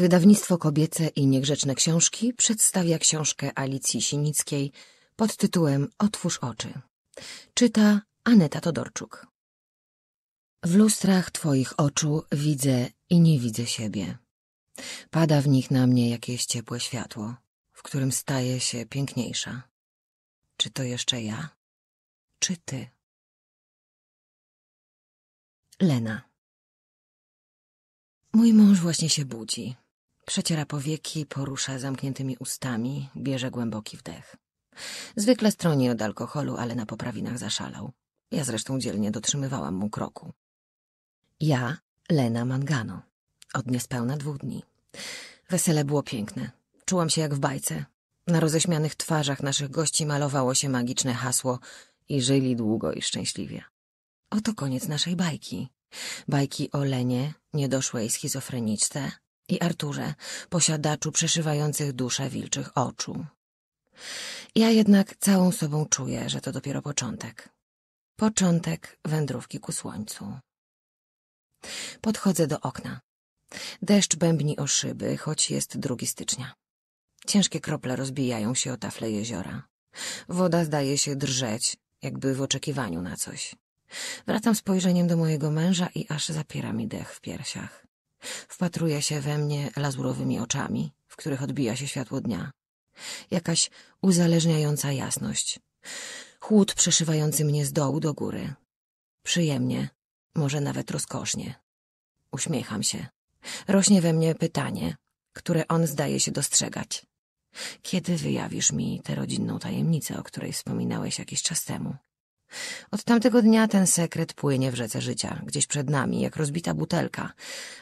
Wydawnictwo Kobiece i Niegrzeczne Książki przedstawia książkę Alicji Sinickiej pod tytułem Otwórz oczy. Czyta Aneta Todorczuk. W lustrach twoich oczu widzę i nie widzę siebie. Pada w nich na mnie jakieś ciepłe światło, w którym staje się piękniejsza. Czy to jeszcze ja? Czy ty? Lena. Mój mąż właśnie się budzi. Przeciera powieki, porusza zamkniętymi ustami, bierze głęboki wdech. Zwykle stroni od alkoholu, ale na poprawinach zaszalał. Ja zresztą dzielnie dotrzymywałam mu kroku. Ja, Lena Mangano. Od niespełna dwóch dni. Wesele było piękne. Czułam się jak w bajce. Na roześmianych twarzach naszych gości malowało się magiczne hasło i żyli długo i szczęśliwie. Oto koniec naszej bajki. Bajki o Lenie, niedoszłej schizofreniczce i Arturze, posiadaczu przeszywających duszę wilczych oczu. Ja jednak całą sobą czuję, że to dopiero początek. Początek wędrówki ku słońcu. Podchodzę do okna. Deszcz bębni o szyby, choć jest drugi stycznia. Ciężkie krople rozbijają się o tafle jeziora. Woda zdaje się drżeć, jakby w oczekiwaniu na coś. Wracam spojrzeniem do mojego męża i aż zapiera mi dech w piersiach. Wpatruje się we mnie lazurowymi oczami, w których odbija się światło dnia. Jakaś uzależniająca jasność. Chłód przeszywający mnie z dołu do góry. Przyjemnie, może nawet rozkosznie. Uśmiecham się. Rośnie we mnie pytanie, które on zdaje się dostrzegać. Kiedy wyjawisz mi tę rodzinną tajemnicę, o której wspominałeś jakiś czas temu? Od tamtego dnia ten sekret płynie w rzece życia, gdzieś przed nami, jak rozbita butelka,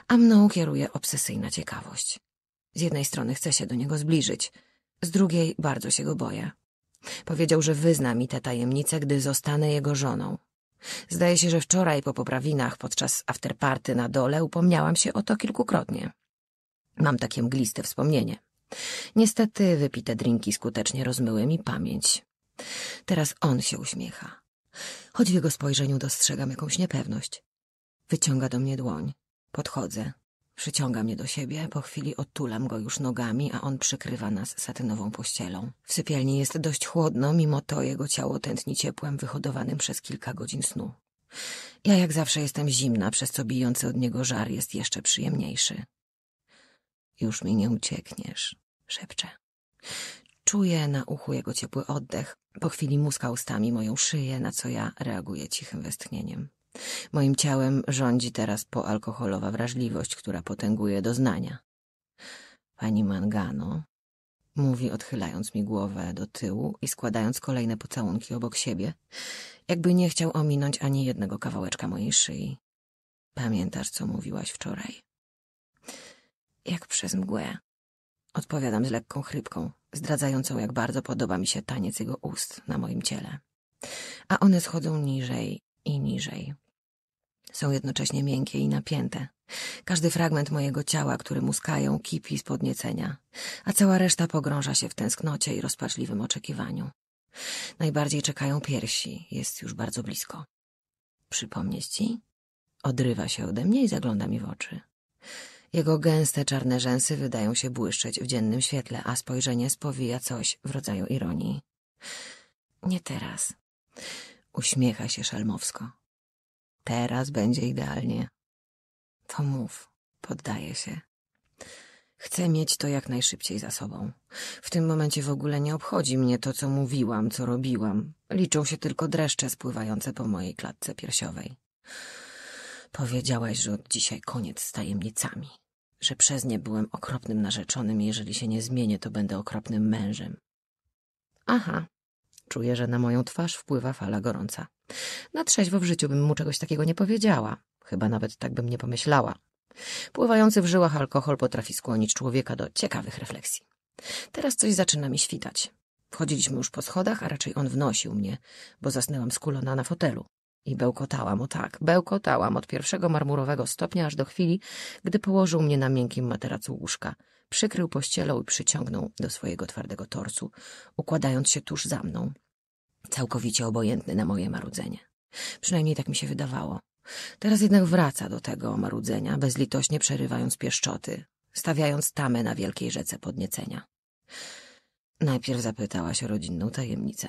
a mną kieruje obsesyjna ciekawość. Z jednej strony chcę się do niego zbliżyć, z drugiej bardzo się go boję. Powiedział, że wyzna mi tę tajemnicę, gdy zostanę jego żoną. Zdaje się, że wczoraj po poprawinach podczas afterparty na dole upomniałam się o to kilkukrotnie. Mam takie mgliste wspomnienie. Niestety wypite drinki skutecznie rozmyły mi pamięć. Teraz on się uśmiecha choć w jego spojrzeniu dostrzegam jakąś niepewność. Wyciąga do mnie dłoń. Podchodzę. Przyciąga mnie do siebie, po chwili otulam go już nogami, a on przykrywa nas satynową pościelą. W sypialni jest dość chłodno, mimo to jego ciało tętni ciepłem wyhodowanym przez kilka godzin snu. Ja jak zawsze jestem zimna, przez co bijący od niego żar jest jeszcze przyjemniejszy. Już mi nie uciekniesz, szepczę. Czuję na uchu jego ciepły oddech. Po chwili muska ustami moją szyję, na co ja reaguję cichym westchnieniem. Moim ciałem rządzi teraz poalkoholowa wrażliwość, która potęguje doznania. Pani Mangano mówi, odchylając mi głowę do tyłu i składając kolejne pocałunki obok siebie, jakby nie chciał ominąć ani jednego kawałeczka mojej szyi. Pamiętasz, co mówiłaś wczoraj? Jak przez mgłę. Odpowiadam z lekką chrypką zdradzającą, jak bardzo podoba mi się taniec jego ust na moim ciele. A one schodzą niżej i niżej. Są jednocześnie miękkie i napięte. Każdy fragment mojego ciała, który muskają, kipi z podniecenia, a cała reszta pogrąża się w tęsknocie i rozpaczliwym oczekiwaniu. Najbardziej czekają piersi, jest już bardzo blisko. Przypomnieć ci? Odrywa się ode mnie i zagląda mi w oczy. Jego gęste czarne rzęsy wydają się błyszczeć w dziennym świetle, a spojrzenie spowija coś w rodzaju ironii. Nie teraz. Uśmiecha się szelmowsko. Teraz będzie idealnie. To mów, poddaje się. Chcę mieć to jak najszybciej za sobą. W tym momencie w ogóle nie obchodzi mnie to, co mówiłam, co robiłam. Liczą się tylko dreszcze spływające po mojej klatce piersiowej. Powiedziałaś, że od dzisiaj koniec z tajemnicami. Że przez nie byłem okropnym narzeczonym i jeżeli się nie zmienię, to będę okropnym mężem. Aha. Czuję, że na moją twarz wpływa fala gorąca. Na trzeźwo w życiu bym mu czegoś takiego nie powiedziała. Chyba nawet tak bym nie pomyślała. Pływający w żyłach alkohol potrafi skłonić człowieka do ciekawych refleksji. Teraz coś zaczyna mi świtać. Wchodziliśmy już po schodach, a raczej on wnosił mnie, bo zasnęłam skulona na fotelu. I bełkotałam, o tak, bełkotałam od pierwszego marmurowego stopnia aż do chwili, gdy położył mnie na miękkim materacu łóżka. Przykrył pościelą i przyciągnął do swojego twardego torsu, układając się tuż za mną. Całkowicie obojętny na moje marudzenie. Przynajmniej tak mi się wydawało. Teraz jednak wraca do tego marudzenia, bezlitośnie przerywając pieszczoty, stawiając tamę na wielkiej rzece podniecenia. Najpierw zapytałaś o rodzinną tajemnicę.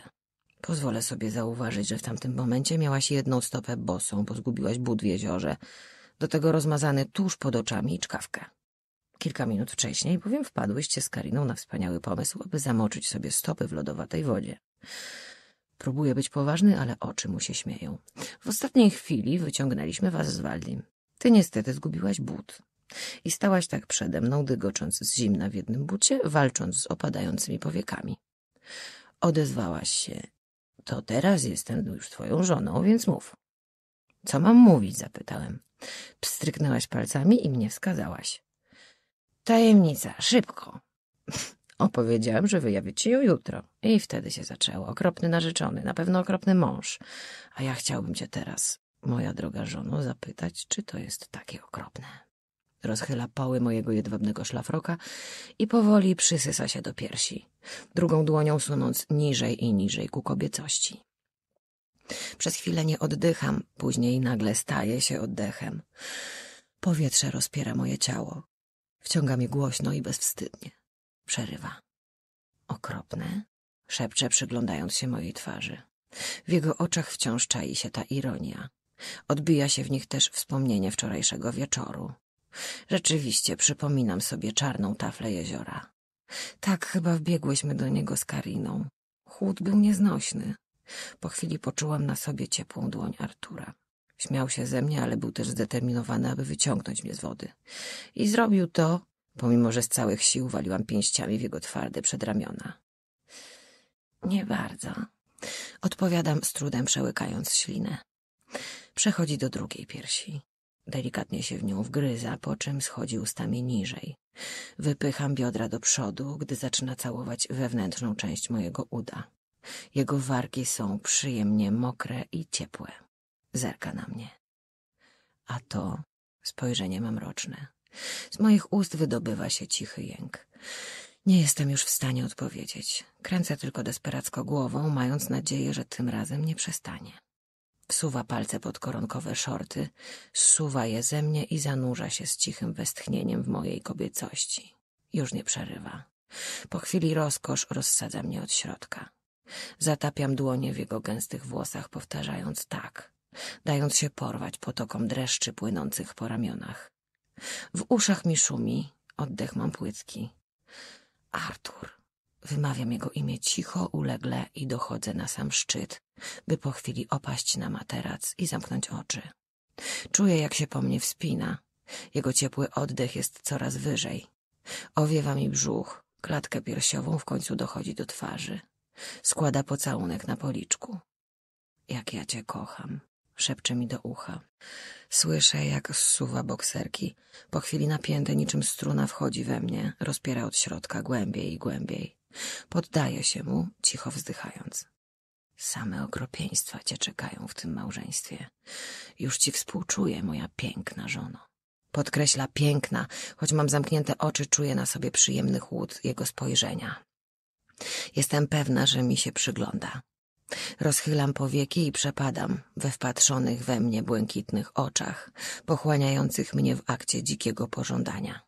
Pozwolę sobie zauważyć, że w tamtym momencie miałaś jedną stopę bosą, bo zgubiłaś but w jeziorze, do tego rozmazany tuż pod oczami i czkawkę. Kilka minut wcześniej bowiem wpadłyście z Kariną na wspaniały pomysł, aby zamoczyć sobie stopy w lodowatej wodzie. Próbuję być poważny, ale oczy mu się śmieją. W ostatniej chwili wyciągnęliśmy was z Waldim. Ty niestety zgubiłaś but. I stałaś tak przede mną, dygocząc z zimna w jednym bucie, walcząc z opadającymi powiekami. Odezwałaś się to teraz jestem już twoją żoną, więc mów. Co mam mówić? zapytałem. Pstryknęłaś palcami i mnie wskazałaś. Tajemnica, szybko. Opowiedziałem, że wyjawię ci ją jutro. I wtedy się zaczęło. Okropny narzeczony, na pewno okropny mąż. A ja chciałbym cię teraz, moja droga żono, zapytać, czy to jest takie okropne. Rozchyla pały mojego jedwabnego szlafroka i powoli przysysa się do piersi, drugą dłonią sunąc niżej i niżej ku kobiecości. Przez chwilę nie oddycham, później nagle staje się oddechem. Powietrze rozpiera moje ciało. Wciąga mnie głośno i bezwstydnie. Przerywa. Okropne? Szepcze, przyglądając się mojej twarzy. W jego oczach wciąż czai się ta ironia. Odbija się w nich też wspomnienie wczorajszego wieczoru, Rzeczywiście przypominam sobie czarną taflę jeziora. Tak chyba wbiegłyśmy do niego z Kariną. Chłód był nieznośny. Po chwili poczułam na sobie ciepłą dłoń Artura. Śmiał się ze mnie, ale był też zdeterminowany, aby wyciągnąć mnie z wody. I zrobił to, pomimo że z całych sił waliłam pięściami w jego twarde przedramiona. Nie bardzo. Odpowiadam z trudem, przełykając ślinę. Przechodzi do drugiej piersi. Delikatnie się w nią wgryza, po czym schodzi ustami niżej. Wypycham biodra do przodu, gdy zaczyna całować wewnętrzną część mojego uda. Jego wargi są przyjemnie mokre i ciepłe. Zerka na mnie. A to spojrzenie mam roczne. Z moich ust wydobywa się cichy jęk. Nie jestem już w stanie odpowiedzieć. Kręcę tylko desperacko głową, mając nadzieję, że tym razem nie przestanie. Wsuwa palce pod koronkowe szorty, zsuwa je ze mnie i zanurza się z cichym westchnieniem w mojej kobiecości. Już nie przerywa. Po chwili rozkosz rozsadza mnie od środka. Zatapiam dłonie w jego gęstych włosach, powtarzając tak, dając się porwać potokom dreszczy płynących po ramionach. W uszach mi szumi, oddech mam płytki. Artur. Wymawiam jego imię cicho, ulegle i dochodzę na sam szczyt, by po chwili opaść na materac i zamknąć oczy. Czuję, jak się po mnie wspina. Jego ciepły oddech jest coraz wyżej. Owiewa mi brzuch, klatkę piersiową w końcu dochodzi do twarzy. Składa pocałunek na policzku. Jak ja cię kocham, szepcze mi do ucha. Słyszę, jak zsuwa bokserki. Po chwili napięte niczym struna wchodzi we mnie, rozpiera od środka głębiej i głębiej. Poddaję się mu, cicho wzdychając. Same okropieństwa cię czekają w tym małżeństwie. Już ci współczuję, moja piękna żono. Podkreśla piękna, choć mam zamknięte oczy, czuję na sobie przyjemny chłód jego spojrzenia. Jestem pewna, że mi się przygląda. Rozchylam powieki i przepadam we wpatrzonych we mnie błękitnych oczach, pochłaniających mnie w akcie dzikiego pożądania.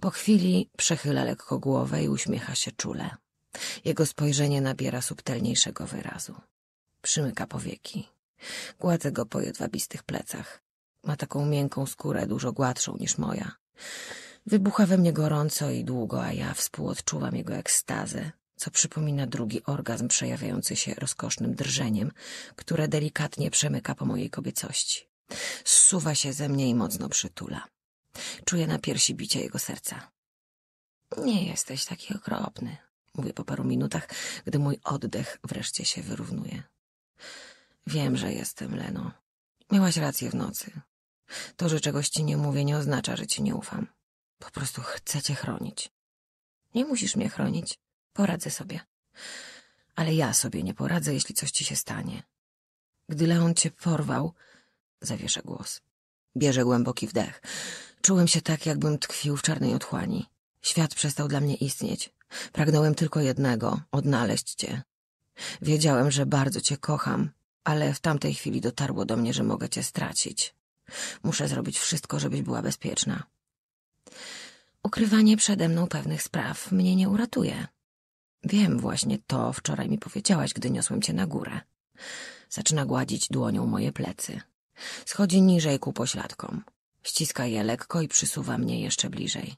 Po chwili przechyla lekko głowę i uśmiecha się czule. Jego spojrzenie nabiera subtelniejszego wyrazu. Przymyka powieki. Gładzę go po jedwabistych plecach. Ma taką miękką skórę, dużo gładszą niż moja. Wybucha we mnie gorąco i długo, a ja współodczuwam jego ekstazę, co przypomina drugi orgazm przejawiający się rozkosznym drżeniem, które delikatnie przemyka po mojej kobiecości. Zsuwa się ze mnie i mocno przytula. Czuję na piersi bicie jego serca. Nie jesteś taki okropny, mówię po paru minutach, gdy mój oddech wreszcie się wyrównuje. Wiem, że jestem, Leno. Miałaś rację w nocy. To, że czegoś ci nie mówię, nie oznacza, że ci nie ufam. Po prostu chcę cię chronić. Nie musisz mnie chronić. Poradzę sobie. Ale ja sobie nie poradzę, jeśli coś ci się stanie. Gdy Leon cię porwał, zawieszę głos. Bierze głęboki wdech. Czułem się tak, jakbym tkwił w czarnej otchłani. Świat przestał dla mnie istnieć. Pragnąłem tylko jednego odnaleźć cię. Wiedziałem, że bardzo cię kocham, ale w tamtej chwili dotarło do mnie, że mogę cię stracić. Muszę zrobić wszystko, żebyś była bezpieczna. Ukrywanie przede mną pewnych spraw mnie nie uratuje. Wiem właśnie to, wczoraj mi powiedziałaś, gdy niosłem cię na górę. Zaczyna gładzić dłonią moje plecy. Schodzi niżej ku pośladkom. Ściska je lekko i przysuwa mnie jeszcze bliżej.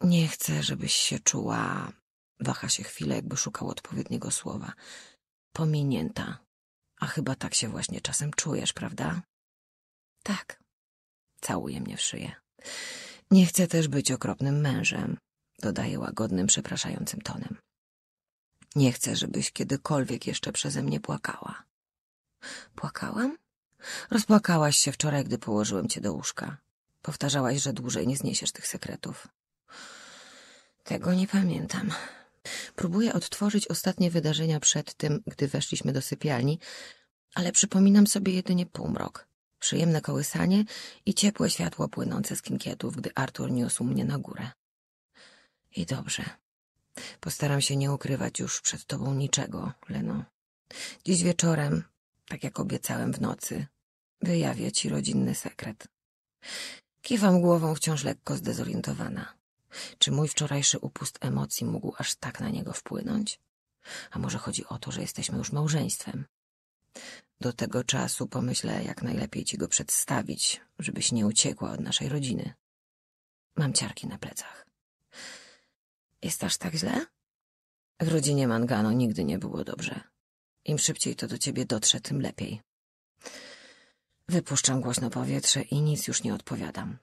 Nie chcę, żebyś się czuła... Waha się chwilę, jakby szukał odpowiedniego słowa. Pominięta. A chyba tak się właśnie czasem czujesz, prawda? Tak. Całuje mnie w szyję. Nie chcę też być okropnym mężem, dodaje łagodnym, przepraszającym tonem. Nie chcę, żebyś kiedykolwiek jeszcze przeze mnie płakała. Płakałam? Rozpłakałaś się wczoraj, gdy położyłem cię do łóżka. Powtarzałaś, że dłużej nie zniesiesz tych sekretów. Tego nie pamiętam. Próbuję odtworzyć ostatnie wydarzenia przed tym, gdy weszliśmy do sypialni, ale przypominam sobie jedynie półmrok, przyjemne kołysanie i ciepłe światło płynące z kinkietów, gdy Artur niósł mnie na górę. I dobrze. Postaram się nie ukrywać już przed tobą niczego, Leno. Dziś wieczorem tak jak obiecałem w nocy, wyjawię ci rodzinny sekret. Kiwam głową, wciąż lekko zdezorientowana. Czy mój wczorajszy upust emocji mógł aż tak na niego wpłynąć? A może chodzi o to, że jesteśmy już małżeństwem? Do tego czasu pomyślę, jak najlepiej ci go przedstawić, żebyś nie uciekła od naszej rodziny. Mam ciarki na plecach. Jest aż tak źle? W rodzinie Mangano nigdy nie było dobrze. Im szybciej to do ciebie dotrze, tym lepiej. Wypuszczam głośno powietrze i nic już nie odpowiadam.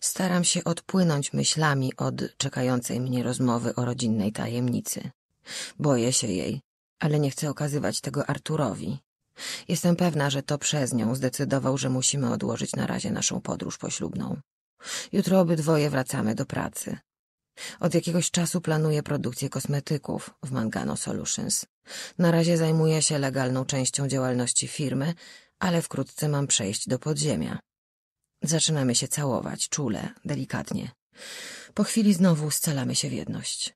Staram się odpłynąć myślami od czekającej mnie rozmowy o rodzinnej tajemnicy. Boję się jej, ale nie chcę okazywać tego Arturowi. Jestem pewna, że to przez nią zdecydował, że musimy odłożyć na razie naszą podróż poślubną. Jutro obydwoje wracamy do pracy. Od jakiegoś czasu planuję produkcję kosmetyków w Mangano Solutions. Na razie zajmuję się legalną częścią działalności firmy, ale wkrótce mam przejść do podziemia. Zaczynamy się całować, czule, delikatnie. Po chwili znowu scalamy się w jedność.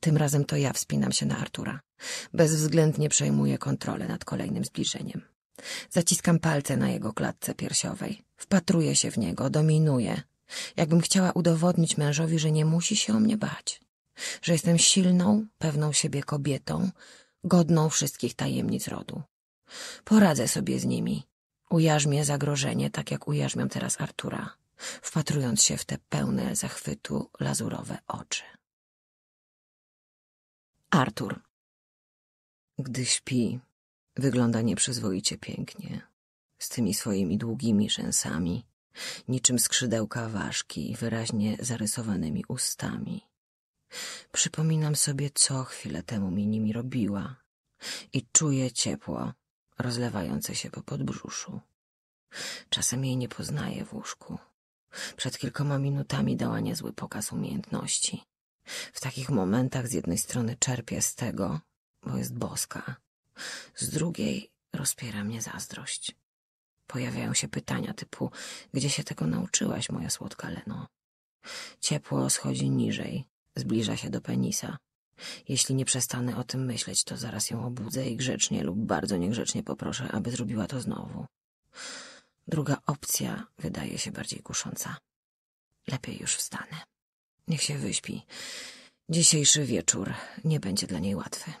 Tym razem to ja wspinam się na Artura. Bezwzględnie przejmuję kontrolę nad kolejnym zbliżeniem. Zaciskam palce na jego klatce piersiowej. Wpatruję się w niego, dominuję. Jakbym chciała udowodnić mężowi, że nie musi się o mnie bać że jestem silną, pewną siebie kobietą, godną wszystkich tajemnic rodu. Poradzę sobie z nimi. Ujarzmię zagrożenie, tak jak ujarzmiam teraz Artura, wpatrując się w te pełne zachwytu lazurowe oczy. Artur. Gdy śpi, wygląda nieprzyzwoicie pięknie, z tymi swoimi długimi rzęsami, niczym skrzydełka ważki, wyraźnie zarysowanymi ustami. Przypominam sobie, co chwilę temu mi nimi robiła i czuję ciepło rozlewające się po podbrzuszu. Czasem jej nie poznaję w łóżku. Przed kilkoma minutami dała niezły pokaz umiejętności. W takich momentach z jednej strony czerpię z tego, bo jest boska, z drugiej rozpiera mnie zazdrość. Pojawiają się pytania typu, gdzie się tego nauczyłaś, moja słodka Leno? Ciepło schodzi niżej, Zbliża się do penisa. Jeśli nie przestanę o tym myśleć, to zaraz ją obudzę i grzecznie lub bardzo niegrzecznie poproszę, aby zrobiła to znowu. Druga opcja wydaje się bardziej kusząca. Lepiej już wstanę. Niech się wyśpi. Dzisiejszy wieczór nie będzie dla niej łatwy.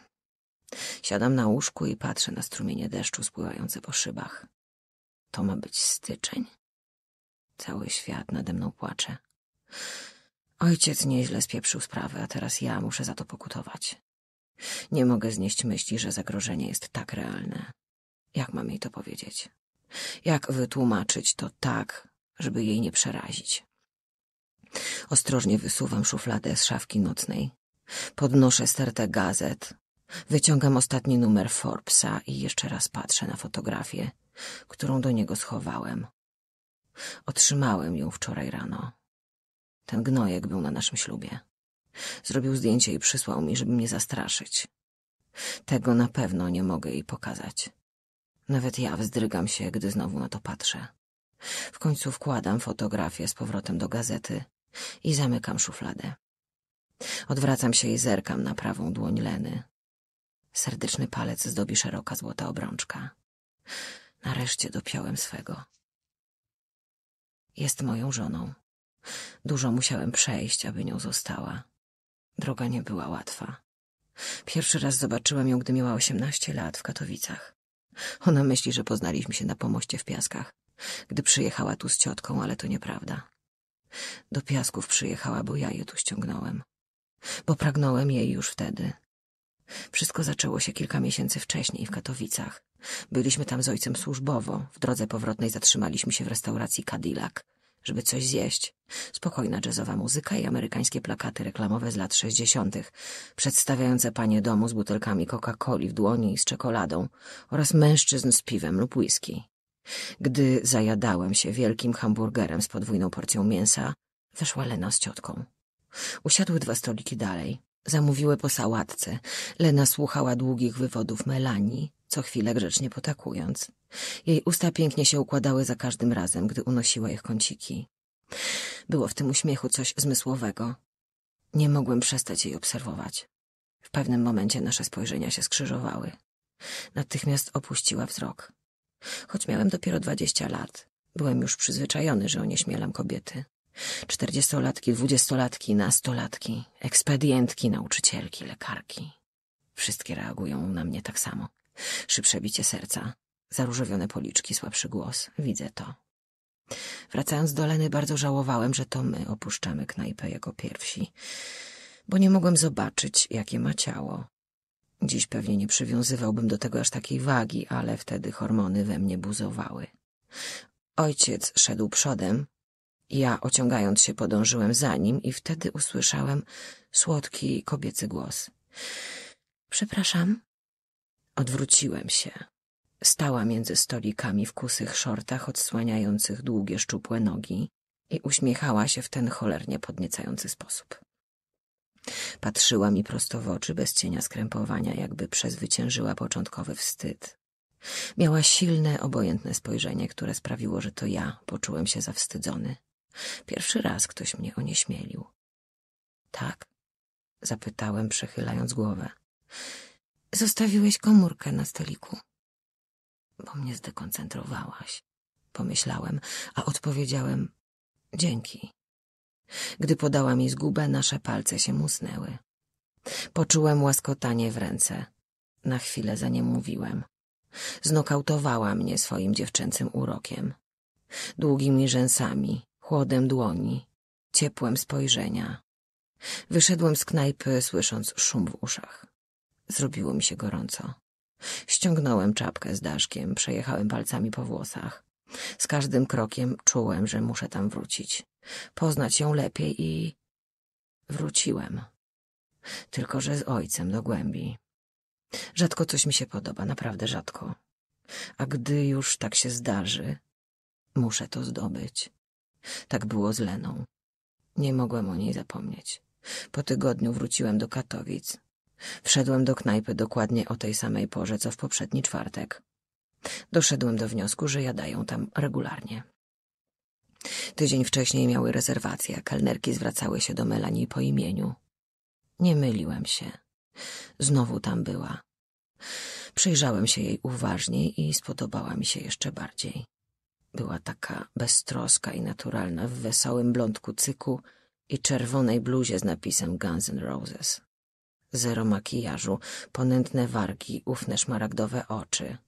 Siadam na łóżku i patrzę na strumienie deszczu spływające po szybach. To ma być styczeń. Cały świat nade mną płacze. Ojciec nieźle spieprzył sprawę, a teraz ja muszę za to pokutować. Nie mogę znieść myśli, że zagrożenie jest tak realne. Jak mam jej to powiedzieć? Jak wytłumaczyć to tak, żeby jej nie przerazić? Ostrożnie wysuwam szufladę z szafki nocnej. Podnoszę stertę gazet. Wyciągam ostatni numer Forbesa i jeszcze raz patrzę na fotografię, którą do niego schowałem. Otrzymałem ją wczoraj rano. Ten gnojek był na naszym ślubie. Zrobił zdjęcie i przysłał mi, żeby mnie zastraszyć. Tego na pewno nie mogę jej pokazać. Nawet ja wzdrygam się, gdy znowu na to patrzę. W końcu wkładam fotografię z powrotem do gazety i zamykam szufladę. Odwracam się i zerkam na prawą dłoń Leny. Serdeczny palec zdobi szeroka złota obrączka. Nareszcie dopiąłem swego. Jest moją żoną. Dużo musiałem przejść, aby nią została. Droga nie była łatwa. Pierwszy raz zobaczyłem ją, gdy miała osiemnaście lat w Katowicach. Ona myśli, że poznaliśmy się na pomoście w Piaskach, gdy przyjechała tu z ciotką, ale to nieprawda. Do Piasków przyjechała, bo ja je tu ściągnąłem. Bo pragnąłem jej już wtedy. Wszystko zaczęło się kilka miesięcy wcześniej w Katowicach. Byliśmy tam z ojcem służbowo. W drodze powrotnej zatrzymaliśmy się w restauracji Cadillac żeby coś zjeść. Spokojna jazzowa muzyka i amerykańskie plakaty reklamowe z lat sześćdziesiątych, przedstawiające panie domu z butelkami Coca-Coli w dłoni i z czekoladą oraz mężczyzn z piwem lub whisky. Gdy zajadałem się wielkim hamburgerem z podwójną porcją mięsa, weszła Lena z ciotką. Usiadły dwa stoliki dalej. Zamówiły po sałatce. Lena słuchała długich wywodów Melanii, co chwilę grzecznie potakując. Jej usta pięknie się układały za każdym razem, gdy unosiła ich kąciki. Było w tym uśmiechu coś zmysłowego. Nie mogłem przestać jej obserwować. W pewnym momencie nasze spojrzenia się skrzyżowały. Natychmiast opuściła wzrok. Choć miałem dopiero dwadzieścia lat, byłem już przyzwyczajony, że onieśmielam kobiety. Czterdziestolatki, dwudziestolatki, nastolatki, ekspedientki, nauczycielki, lekarki. Wszystkie reagują na mnie tak samo. Szybsze bicie serca, zaróżowione policzki, słabszy głos. Widzę to. Wracając do Leny, bardzo żałowałem, że to my opuszczamy knajpę jako pierwsi, bo nie mogłem zobaczyć, jakie ma ciało. Dziś pewnie nie przywiązywałbym do tego aż takiej wagi, ale wtedy hormony we mnie buzowały. Ojciec szedł przodem, ja, ociągając się, podążyłem za nim i wtedy usłyszałem słodki kobiecy głos. Przepraszam? Odwróciłem się. Stała między stolikami w kusych szortach odsłaniających długie, szczupłe nogi i uśmiechała się w ten cholernie podniecający sposób. Patrzyła mi prosto w oczy bez cienia skrępowania, jakby przezwyciężyła początkowy wstyd. Miała silne, obojętne spojrzenie, które sprawiło, że to ja poczułem się zawstydzony. Pierwszy raz ktoś mnie onieśmielił. Tak? Zapytałem, przechylając głowę. Zostawiłeś komórkę na stoliku. Bo mnie zdekoncentrowałaś, pomyślałem, a odpowiedziałem dzięki. Gdy podała mi zgubę, nasze palce się musnęły. Poczułem łaskotanie w ręce. Na chwilę za nie mówiłem. Znokautowała mnie swoim dziewczęcym urokiem. Długimi rzęsami, chłodem dłoni, ciepłem spojrzenia. Wyszedłem z knajpy, słysząc szum w uszach. Zrobiło mi się gorąco. Ściągnąłem czapkę z daszkiem, przejechałem palcami po włosach. Z każdym krokiem czułem, że muszę tam wrócić, poznać ją lepiej i... Wróciłem. Tylko, że z ojcem do głębi. Rzadko coś mi się podoba, naprawdę rzadko. A gdy już tak się zdarzy, muszę to zdobyć. Tak było z Leną. Nie mogłem o niej zapomnieć. Po tygodniu wróciłem do Katowic. Wszedłem do knajpy dokładnie o tej samej porze, co w poprzedni czwartek. Doszedłem do wniosku, że jadają tam regularnie. Tydzień wcześniej miały rezerwację, a kelnerki zwracały się do Melanii po imieniu. Nie myliłem się. Znowu tam była. Przyjrzałem się jej uważniej i spodobała mi się jeszcze bardziej. Była taka beztroska i naturalna w wesołym blond kucyku i czerwonej bluzie z napisem Guns N' Roses. Zero makijażu, ponętne wargi, ufne szmaragdowe oczy.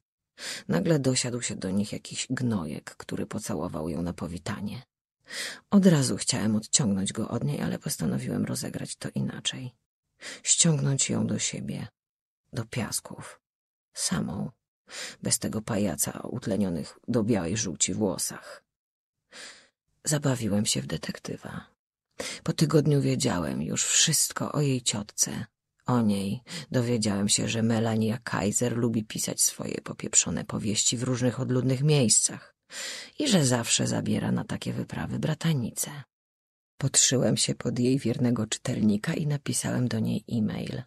Nagle dosiadł się do nich jakiś gnojek, który pocałował ją na powitanie. Od razu chciałem odciągnąć go od niej, ale postanowiłem rozegrać to inaczej. Ściągnąć ją do siebie, do piasków, samą bez tego pajaca utlenionych do białej żółci włosach. Zabawiłem się w detektywa. Po tygodniu wiedziałem już wszystko o jej ciotce. O niej dowiedziałem się, że Melania Kaiser lubi pisać swoje popieprzone powieści w różnych odludnych miejscach i że zawsze zabiera na takie wyprawy bratanice. Podszyłem się pod jej wiernego czytelnika i napisałem do niej e-mail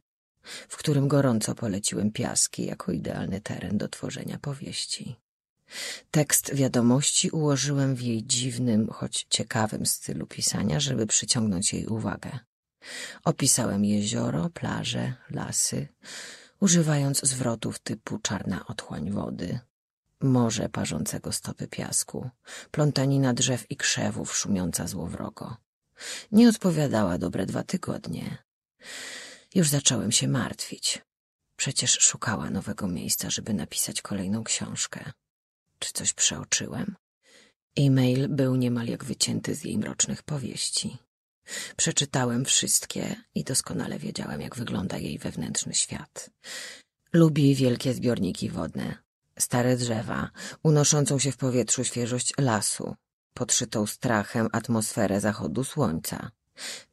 w którym gorąco poleciłem piaski jako idealny teren do tworzenia powieści. Tekst wiadomości ułożyłem w jej dziwnym, choć ciekawym stylu pisania, żeby przyciągnąć jej uwagę. Opisałem jezioro, plaże, lasy, używając zwrotów typu czarna otchłań wody, morze parzącego stopy piasku, plątanina drzew i krzewów szumiąca złowrogo. Nie odpowiadała dobre dwa tygodnie. Już zacząłem się martwić. Przecież szukała nowego miejsca, żeby napisać kolejną książkę. Czy coś przeoczyłem? E-mail był niemal jak wycięty z jej mrocznych powieści. Przeczytałem wszystkie i doskonale wiedziałem, jak wygląda jej wewnętrzny świat. Lubi wielkie zbiorniki wodne, stare drzewa, unoszącą się w powietrzu świeżość lasu, podszytą strachem atmosferę zachodu słońca.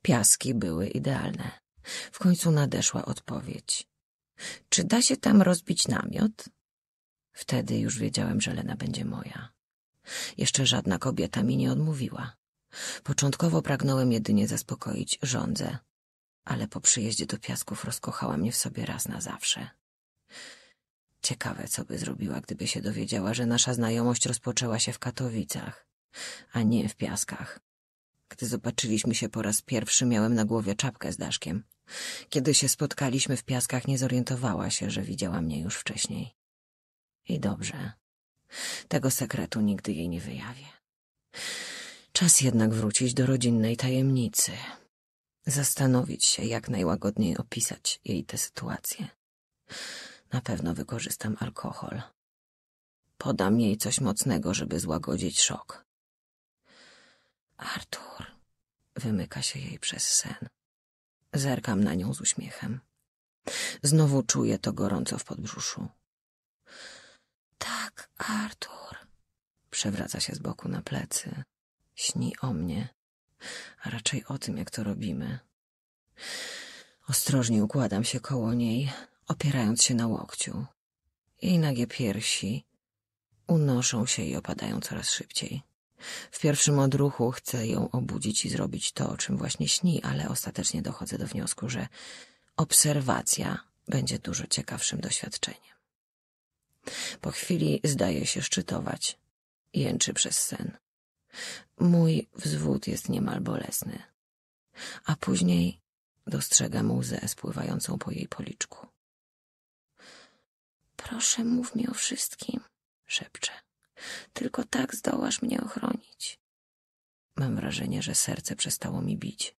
Piaski były idealne. W końcu nadeszła odpowiedź. Czy da się tam rozbić namiot? Wtedy już wiedziałem, że Lena będzie moja. Jeszcze żadna kobieta mi nie odmówiła. Początkowo pragnąłem jedynie zaspokoić żądzę, ale po przyjeździe do piasków rozkochała mnie w sobie raz na zawsze. Ciekawe, co by zrobiła, gdyby się dowiedziała, że nasza znajomość rozpoczęła się w Katowicach, a nie w piaskach. Gdy zobaczyliśmy się po raz pierwszy, miałem na głowie czapkę z daszkiem. Kiedy się spotkaliśmy w piaskach, nie zorientowała się, że widziała mnie już wcześniej. I dobrze. Tego sekretu nigdy jej nie wyjawię. Czas jednak wrócić do rodzinnej tajemnicy. Zastanowić się, jak najłagodniej opisać jej tę sytuację. Na pewno wykorzystam alkohol. Podam jej coś mocnego, żeby złagodzić szok. Artur, wymyka się jej przez sen. Zerkam na nią z uśmiechem. Znowu czuję to gorąco w podbrzuszu. Tak, Artur. Przewraca się z boku na plecy. Śni o mnie, a raczej o tym, jak to robimy. Ostrożnie układam się koło niej, opierając się na łokciu. Jej nagie piersi unoszą się i opadają coraz szybciej. W pierwszym odruchu chcę ją obudzić i zrobić to, o czym właśnie śni, ale ostatecznie dochodzę do wniosku, że obserwacja będzie dużo ciekawszym doświadczeniem. Po chwili zdaje się szczytować, jęczy przez sen. Mój wzwód jest niemal bolesny, a później dostrzegam łzę spływającą po jej policzku. Proszę, mów mi o wszystkim, szepcze. Tylko tak zdołasz mnie ochronić. Mam wrażenie, że serce przestało mi bić.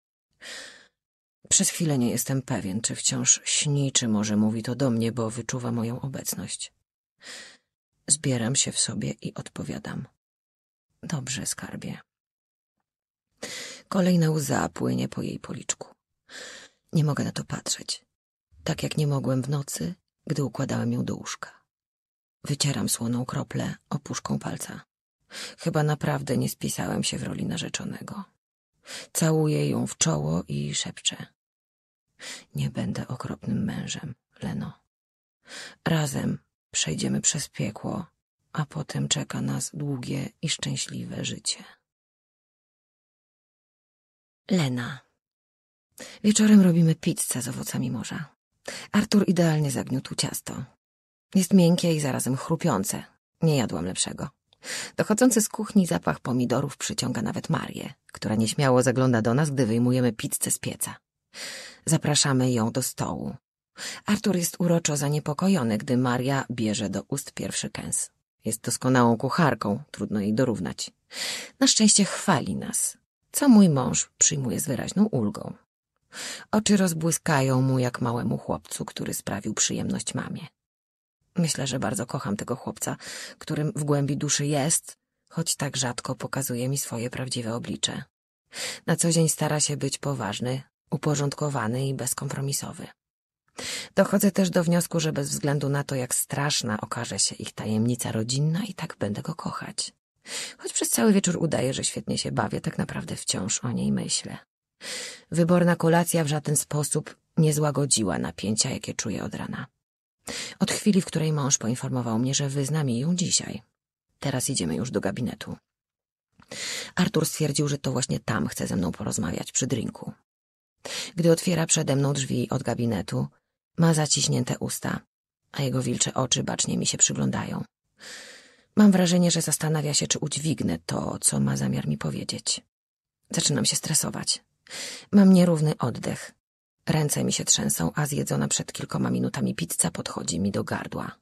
Przez chwilę nie jestem pewien, czy wciąż śni, czy może mówi to do mnie, bo wyczuwa moją obecność. Zbieram się w sobie i odpowiadam. Dobrze, skarbie. Kolejna łza płynie po jej policzku. Nie mogę na to patrzeć. Tak jak nie mogłem w nocy, gdy układałem ją do łóżka. Wycieram słoną kroplę opuszką palca. Chyba naprawdę nie spisałem się w roli narzeczonego. Całuję ją w czoło i szepczę. Nie będę okropnym mężem, Leno. Razem przejdziemy przez piekło, a potem czeka nas długie i szczęśliwe życie. Lena. Wieczorem robimy pizzę z owocami morza. Artur idealnie zagniótł ciasto. Jest miękkie i zarazem chrupiące. Nie jadłam lepszego. Dochodzący z kuchni zapach pomidorów przyciąga nawet Marię, która nieśmiało zagląda do nas, gdy wyjmujemy pizzę z pieca. Zapraszamy ją do stołu. Artur jest uroczo zaniepokojony, gdy Maria bierze do ust pierwszy kęs. Jest doskonałą kucharką, trudno jej dorównać. Na szczęście chwali nas, co mój mąż przyjmuje z wyraźną ulgą. Oczy rozbłyskają mu jak małemu chłopcu, który sprawił przyjemność mamie. Myślę, że bardzo kocham tego chłopca, którym w głębi duszy jest, choć tak rzadko pokazuje mi swoje prawdziwe oblicze. Na co dzień stara się być poważny, uporządkowany i bezkompromisowy. Dochodzę też do wniosku, że bez względu na to, jak straszna okaże się ich tajemnica rodzinna, i tak będę go kochać. Choć przez cały wieczór udaje, że świetnie się bawię, tak naprawdę wciąż o niej myślę. Wyborna kolacja w żaden sposób nie złagodziła napięcia, jakie czuję od rana. Od chwili, w której mąż poinformował mnie, że wyznamie ją dzisiaj. Teraz idziemy już do gabinetu. Artur stwierdził, że to właśnie tam chce ze mną porozmawiać przy drinku. Gdy otwiera przede mną drzwi od gabinetu, ma zaciśnięte usta, a jego wilcze oczy bacznie mi się przyglądają. Mam wrażenie, że zastanawia się, czy udźwignę to, co ma zamiar mi powiedzieć. Zaczynam się stresować. Mam nierówny oddech. Ręce mi się trzęsą, a zjedzona przed kilkoma minutami pizza podchodzi mi do gardła.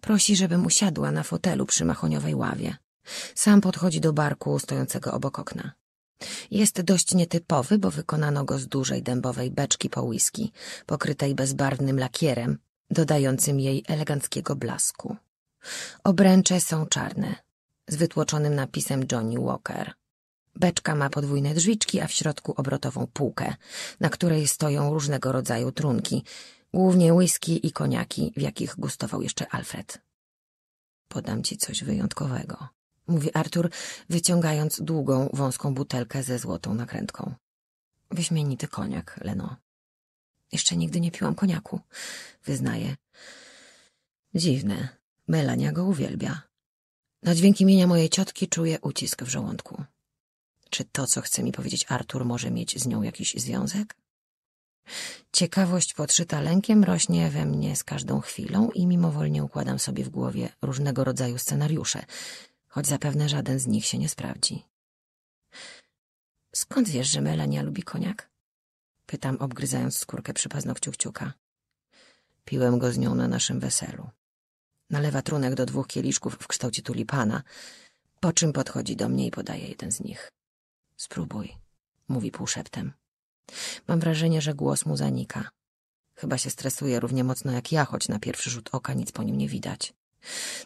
Prosi, żebym usiadła na fotelu przy mahoniowej ławie. Sam podchodzi do barku stojącego obok okna. Jest dość nietypowy, bo wykonano go z dużej dębowej beczki po whisky, pokrytej bezbarwnym lakierem, dodającym jej eleganckiego blasku. Obręcze są czarne, z wytłoczonym napisem Johnny Walker. Beczka ma podwójne drzwiczki, a w środku obrotową półkę, na której stoją różnego rodzaju trunki, głównie whisky i koniaki, w jakich gustował jeszcze Alfred. Podam ci coś wyjątkowego, mówi Artur, wyciągając długą, wąską butelkę ze złotą nakrętką. Wyśmienity koniak, Leno. Jeszcze nigdy nie piłam koniaku, wyznaję. Dziwne, Melania go uwielbia. Na dźwięk imienia mojej ciotki czuję ucisk w żołądku. Czy to, co chce mi powiedzieć Artur, może mieć z nią jakiś związek? Ciekawość podszyta lękiem rośnie we mnie z każdą chwilą i mimowolnie układam sobie w głowie różnego rodzaju scenariusze, choć zapewne żaden z nich się nie sprawdzi. Skąd wiesz, że Melania lubi koniak? Pytam, obgryzając skórkę przy paznokciu kciuka. Piłem go z nią na naszym weselu. Nalewa trunek do dwóch kieliszków w kształcie tulipana, po czym podchodzi do mnie i podaje jeden z nich. Spróbuj, mówi półszeptem. Mam wrażenie, że głos mu zanika. Chyba się stresuje równie mocno jak ja, choć na pierwszy rzut oka nic po nim nie widać.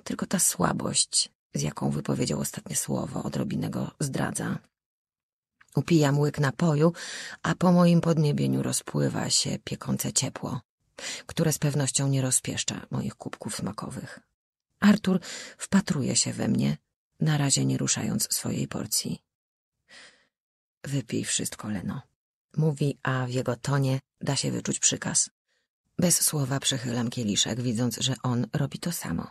Tylko ta słabość, z jaką wypowiedział ostatnie słowo, odrobinę go zdradza. Upijam łyk napoju, a po moim podniebieniu rozpływa się piekące ciepło, które z pewnością nie rozpieszcza moich kubków smakowych. Artur wpatruje się we mnie, na razie nie ruszając swojej porcji. Wypij wszystko, Leno. Mówi, a w jego tonie da się wyczuć przykaz. Bez słowa przechylam kieliszek, widząc, że on robi to samo.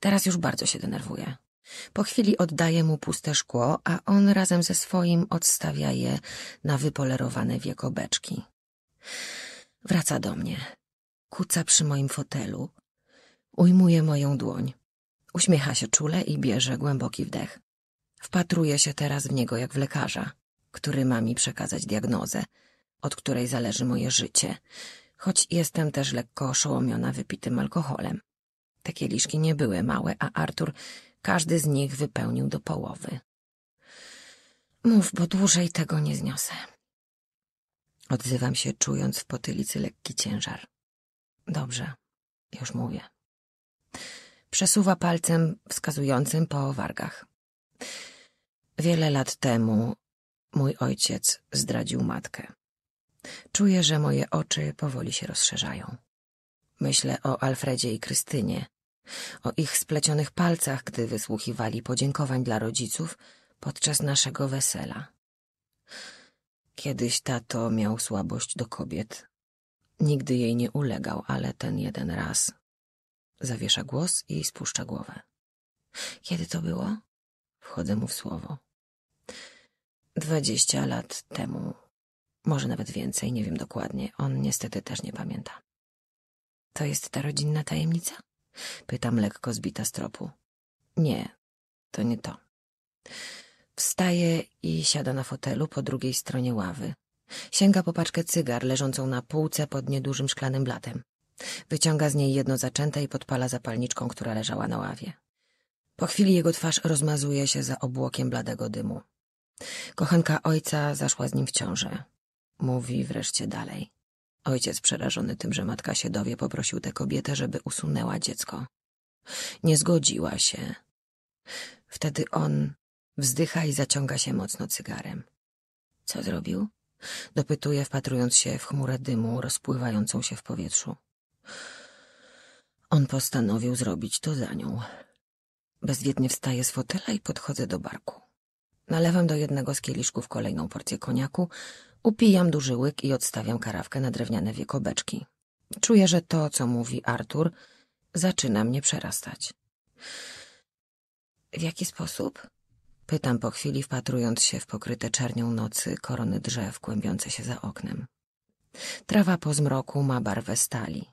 Teraz już bardzo się denerwuje. Po chwili oddaje mu puste szkło, a on razem ze swoim odstawia je na wypolerowane wieko beczki. Wraca do mnie. Kuca przy moim fotelu. Ujmuje moją dłoń. Uśmiecha się czule i bierze głęboki wdech. Wpatruje się teraz w niego jak w lekarza który ma mi przekazać diagnozę, od której zależy moje życie, choć jestem też lekko oszołomiona wypitym alkoholem. Te kieliszki nie były małe, a Artur każdy z nich wypełnił do połowy. Mów, bo dłużej tego nie zniosę. Odzywam się, czując w potylicy lekki ciężar. Dobrze, już mówię. Przesuwa palcem wskazującym po wargach. Wiele lat temu Mój ojciec zdradził matkę. Czuję, że moje oczy powoli się rozszerzają. Myślę o Alfredzie i Krystynie, o ich splecionych palcach, gdy wysłuchiwali podziękowań dla rodziców podczas naszego wesela. Kiedyś tato miał słabość do kobiet. Nigdy jej nie ulegał, ale ten jeden raz. Zawiesza głos i spuszcza głowę. Kiedy to było? Wchodzę mu w słowo. Dwadzieścia lat temu, może nawet więcej, nie wiem dokładnie, on niestety też nie pamięta. To jest ta rodzinna tajemnica? Pytam lekko zbita z tropu. Nie, to nie to. Wstaje i siada na fotelu po drugiej stronie ławy. Sięga po paczkę cygar leżącą na półce pod niedużym szklanym blatem. Wyciąga z niej jedno zaczęte i podpala zapalniczką, która leżała na ławie. Po chwili jego twarz rozmazuje się za obłokiem bladego dymu. Kochanka ojca zaszła z nim w ciążę. Mówi wreszcie dalej. Ojciec przerażony tym, że matka się dowie, poprosił tę kobietę, żeby usunęła dziecko. Nie zgodziła się. Wtedy on wzdycha i zaciąga się mocno cygarem. Co zrobił? Dopytuje, wpatrując się w chmurę dymu rozpływającą się w powietrzu. On postanowił zrobić to za nią. Bezwiednie wstaję z fotela i podchodzę do barku. Nalewam do jednego z kieliszków kolejną porcję koniaku, upijam duży łyk i odstawiam karawkę na drewniane wiekobeczki. Czuję, że to, co mówi Artur, zaczyna mnie przerastać. W jaki sposób? Pytam po chwili, wpatrując się w pokryte czernią nocy korony drzew kłębiące się za oknem. Trawa po zmroku ma barwę stali.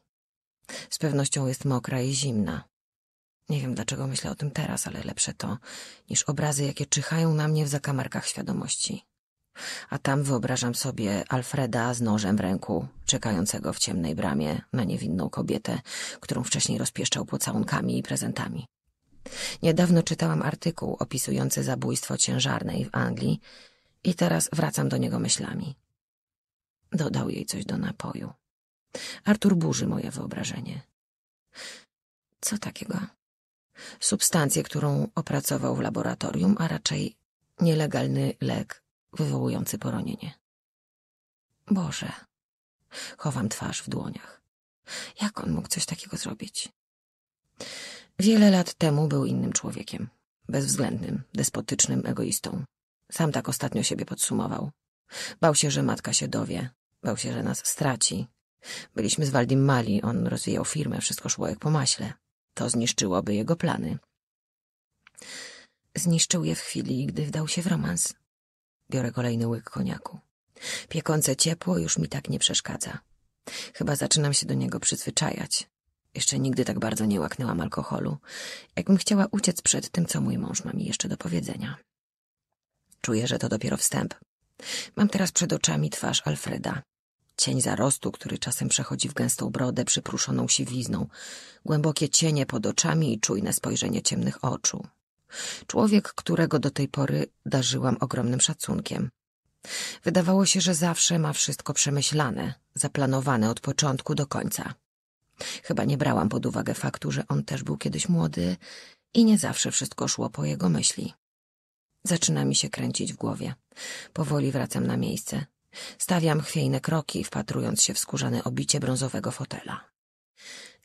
Z pewnością jest mokra i zimna, nie wiem, dlaczego myślę o tym teraz, ale lepsze to, niż obrazy, jakie czyhają na mnie w zakamarkach świadomości. A tam wyobrażam sobie Alfreda z nożem w ręku, czekającego w ciemnej bramie na niewinną kobietę, którą wcześniej rozpieszczał pocałunkami i prezentami. Niedawno czytałam artykuł opisujący zabójstwo ciężarnej w Anglii i teraz wracam do niego myślami. Dodał jej coś do napoju. Artur burzy moje wyobrażenie. Co takiego? substancję, którą opracował w laboratorium, a raczej nielegalny lek wywołujący poronienie. Boże, chowam twarz w dłoniach. Jak on mógł coś takiego zrobić? Wiele lat temu był innym człowiekiem, bezwzględnym, despotycznym egoistą. Sam tak ostatnio siebie podsumował. Bał się, że matka się dowie, bał się, że nas straci. Byliśmy z Waldim Mali, on rozwijał firmę, wszystko szło jak po maśle. To zniszczyłoby jego plany. Zniszczył je w chwili, gdy wdał się w romans. Biorę kolejny łyk koniaku. Piekące ciepło już mi tak nie przeszkadza. Chyba zaczynam się do niego przyzwyczajać. Jeszcze nigdy tak bardzo nie łaknęłam alkoholu, jakbym chciała uciec przed tym, co mój mąż ma mi jeszcze do powiedzenia. Czuję, że to dopiero wstęp. Mam teraz przed oczami twarz Alfreda, cień zarostu, który czasem przechodzi w gęstą brodę przypruszoną siwizną, głębokie cienie pod oczami i czujne spojrzenie ciemnych oczu. Człowiek, którego do tej pory darzyłam ogromnym szacunkiem. Wydawało się, że zawsze ma wszystko przemyślane, zaplanowane od początku do końca. Chyba nie brałam pod uwagę faktu, że on też był kiedyś młody i nie zawsze wszystko szło po jego myśli. Zaczyna mi się kręcić w głowie. Powoli wracam na miejsce. Stawiam chwiejne kroki, wpatrując się w skórzane obicie brązowego fotela.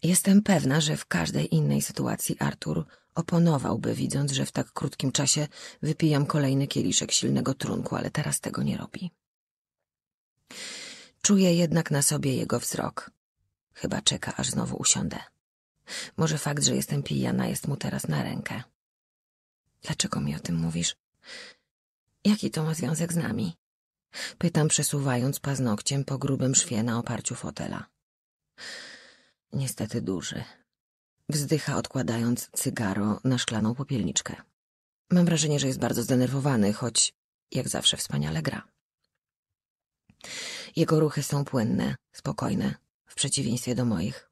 Jestem pewna, że w każdej innej sytuacji Artur oponowałby, widząc, że w tak krótkim czasie wypijam kolejny kieliszek silnego trunku, ale teraz tego nie robi. Czuję jednak na sobie jego wzrok. Chyba czeka, aż znowu usiądę. Może fakt, że jestem pijana, jest mu teraz na rękę. Dlaczego mi o tym mówisz? Jaki to ma związek z nami? Pytam, przesuwając paznokciem po grubym szwie na oparciu fotela. Niestety duży. Wzdycha, odkładając cygaro na szklaną popielniczkę. Mam wrażenie, że jest bardzo zdenerwowany, choć jak zawsze wspaniale gra. Jego ruchy są płynne, spokojne, w przeciwieństwie do moich.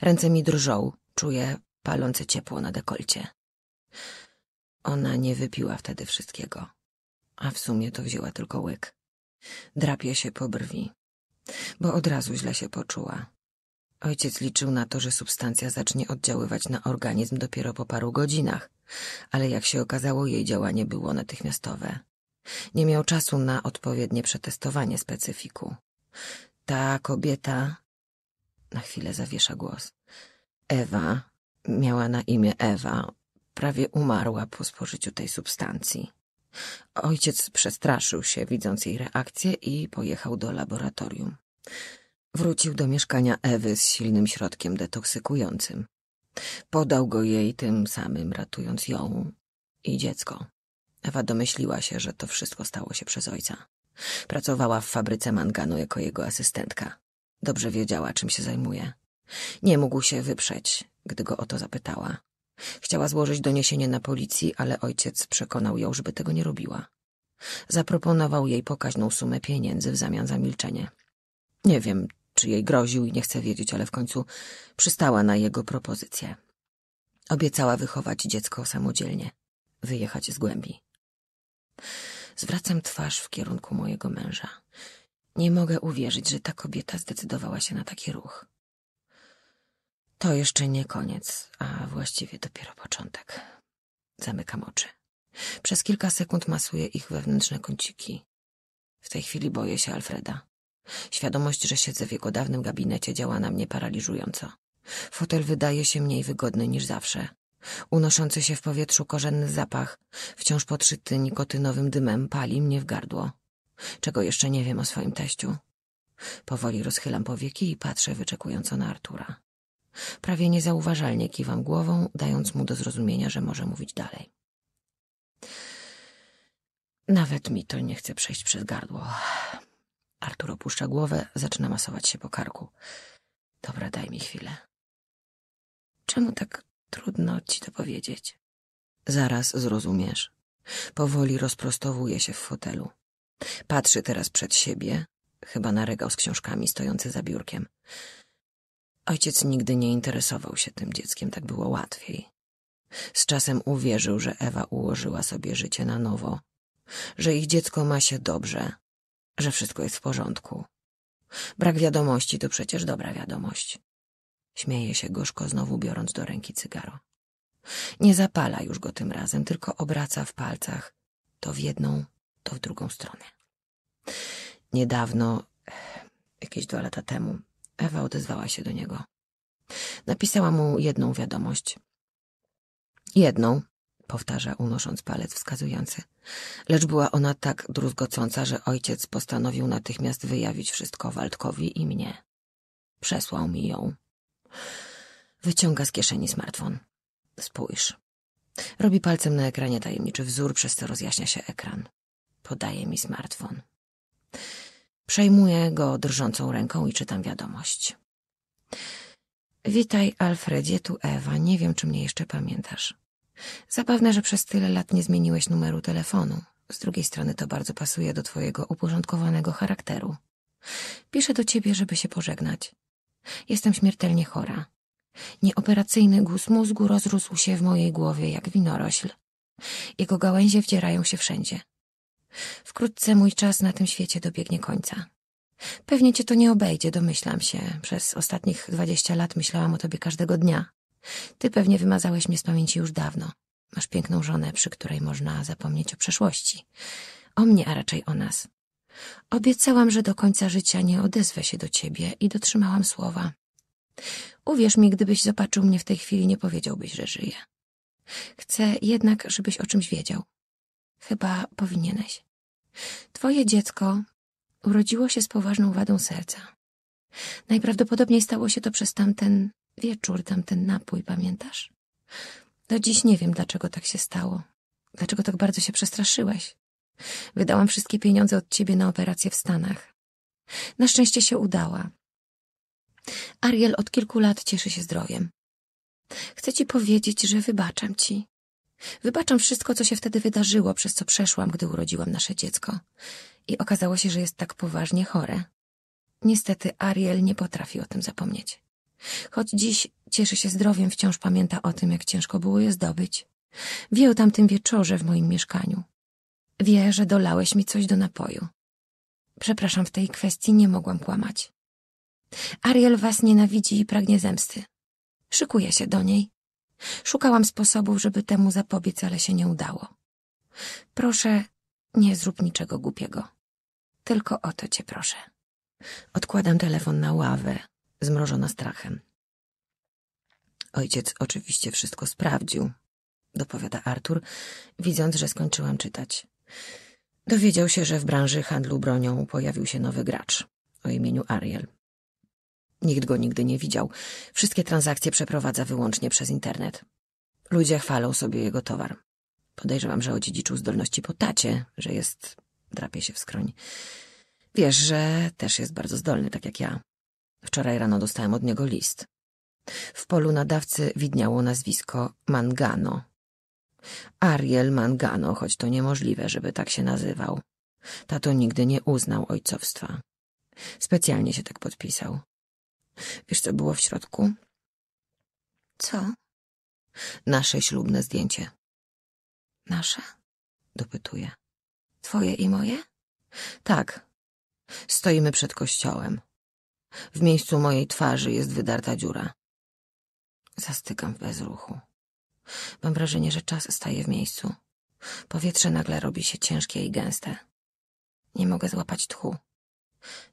Ręce mi drżą, czuję palące ciepło na dekolcie. Ona nie wypiła wtedy wszystkiego a w sumie to wzięła tylko łyk. Drapie się po brwi, bo od razu źle się poczuła. Ojciec liczył na to, że substancja zacznie oddziaływać na organizm dopiero po paru godzinach, ale jak się okazało, jej działanie było natychmiastowe. Nie miał czasu na odpowiednie przetestowanie specyfiku. Ta kobieta. Na chwilę zawiesza głos. Ewa, miała na imię Ewa, prawie umarła po spożyciu tej substancji. Ojciec przestraszył się, widząc jej reakcję i pojechał do laboratorium. Wrócił do mieszkania Ewy z silnym środkiem detoksykującym. Podał go jej tym samym, ratując ją i dziecko. Ewa domyśliła się, że to wszystko stało się przez ojca. Pracowała w fabryce manganu jako jego asystentka. Dobrze wiedziała, czym się zajmuje. Nie mógł się wyprzeć, gdy go o to zapytała. Chciała złożyć doniesienie na policji, ale ojciec przekonał ją, żeby tego nie robiła. Zaproponował jej pokaźną sumę pieniędzy w zamian za milczenie. Nie wiem, czy jej groził i nie chce wiedzieć, ale w końcu przystała na jego propozycję. Obiecała wychować dziecko samodzielnie, wyjechać z głębi. Zwracam twarz w kierunku mojego męża. Nie mogę uwierzyć, że ta kobieta zdecydowała się na taki ruch. To jeszcze nie koniec, a właściwie dopiero początek. Zamykam oczy. Przez kilka sekund masuję ich wewnętrzne kąciki. W tej chwili boję się Alfreda. Świadomość, że siedzę w jego dawnym gabinecie działa na mnie paraliżująco. Fotel wydaje się mniej wygodny niż zawsze. Unoszący się w powietrzu korzenny zapach, wciąż podszyty nikotynowym dymem, pali mnie w gardło. Czego jeszcze nie wiem o swoim teściu. Powoli rozchylam powieki i patrzę wyczekująco na Artura. Prawie niezauważalnie kiwam głową, dając mu do zrozumienia, że może mówić dalej. Nawet mi to nie chce przejść przez gardło. Artur opuszcza głowę, zaczyna masować się po karku. Dobra, daj mi chwilę. Czemu tak trudno ci to powiedzieć? Zaraz zrozumiesz. Powoli rozprostowuje się w fotelu. Patrzy teraz przed siebie, chyba na regał z książkami stojący za biurkiem. Ojciec nigdy nie interesował się tym dzieckiem, tak było łatwiej. Z czasem uwierzył, że Ewa ułożyła sobie życie na nowo, że ich dziecko ma się dobrze, że wszystko jest w porządku. Brak wiadomości to przecież dobra wiadomość. Śmieje się gorzko, znowu biorąc do ręki cygaro. Nie zapala już go tym razem, tylko obraca w palcach, to w jedną, to w drugą stronę. Niedawno, jakieś dwa lata temu, Ewa odezwała się do niego. Napisała mu jedną wiadomość. Jedną, powtarza, unosząc palec wskazujący. Lecz była ona tak druzgocąca, że ojciec postanowił natychmiast wyjawić wszystko Waldkowi i mnie. Przesłał mi ją. Wyciąga z kieszeni smartfon. Spójrz. Robi palcem na ekranie tajemniczy wzór, przez co rozjaśnia się ekran. Podaje mi smartfon. Przejmuję go drżącą ręką i czytam wiadomość. Witaj, Alfredzie, tu Ewa. Nie wiem, czy mnie jeszcze pamiętasz. Zapewne, że przez tyle lat nie zmieniłeś numeru telefonu. Z drugiej strony to bardzo pasuje do twojego uporządkowanego charakteru. Piszę do ciebie, żeby się pożegnać. Jestem śmiertelnie chora. Nieoperacyjny guz mózgu rozrósł się w mojej głowie jak winorośl. Jego gałęzie wdzierają się wszędzie. Wkrótce mój czas na tym świecie dobiegnie końca. Pewnie cię to nie obejdzie, domyślam się. Przez ostatnich dwadzieścia lat myślałam o tobie każdego dnia. Ty pewnie wymazałeś mnie z pamięci już dawno. Masz piękną żonę, przy której można zapomnieć o przeszłości. O mnie, a raczej o nas. Obiecałam, że do końca życia nie odezwę się do ciebie i dotrzymałam słowa. Uwierz mi, gdybyś zobaczył mnie w tej chwili, nie powiedziałbyś, że żyję. Chcę jednak, żebyś o czymś wiedział. Chyba powinieneś. Twoje dziecko urodziło się z poważną wadą serca. Najprawdopodobniej stało się to przez tamten wieczór, tamten napój, pamiętasz? Do dziś nie wiem, dlaczego tak się stało. Dlaczego tak bardzo się przestraszyłeś? Wydałam wszystkie pieniądze od ciebie na operację w Stanach. Na szczęście się udała. Ariel od kilku lat cieszy się zdrowiem. Chcę ci powiedzieć, że wybaczam ci. Wybaczam wszystko, co się wtedy wydarzyło, przez co przeszłam, gdy urodziłam nasze dziecko. I okazało się, że jest tak poważnie chore. Niestety Ariel nie potrafi o tym zapomnieć. Choć dziś cieszy się zdrowiem, wciąż pamięta o tym, jak ciężko było je zdobyć. Wie o tamtym wieczorze w moim mieszkaniu. Wie, że dolałeś mi coś do napoju. Przepraszam, w tej kwestii nie mogłam kłamać. Ariel was nienawidzi i pragnie zemsty. Szykuje się do niej. Szukałam sposobów, żeby temu zapobiec, ale się nie udało. Proszę, nie zrób niczego głupiego. Tylko o to cię proszę. Odkładam telefon na ławę, zmrożona strachem. Ojciec oczywiście wszystko sprawdził, dopowiada Artur, widząc, że skończyłam czytać. Dowiedział się, że w branży handlu bronią pojawił się nowy gracz o imieniu Ariel. Nikt go nigdy nie widział. Wszystkie transakcje przeprowadza wyłącznie przez internet. Ludzie chwalą sobie jego towar. Podejrzewam, że odziedziczył zdolności po tacie, że jest... drapie się w skroń. Wiesz, że też jest bardzo zdolny, tak jak ja. Wczoraj rano dostałem od niego list. W polu nadawcy widniało nazwisko Mangano. Ariel Mangano, choć to niemożliwe, żeby tak się nazywał. Tato nigdy nie uznał ojcowstwa. Specjalnie się tak podpisał. Wiesz, co było w środku? Co? Nasze ślubne zdjęcie. Nasze? Dopytuję. Twoje i moje? Tak. Stoimy przed kościołem. W miejscu mojej twarzy jest wydarta dziura. Zastygam w bezruchu. Mam wrażenie, że czas staje w miejscu. Powietrze nagle robi się ciężkie i gęste. Nie mogę złapać tchu.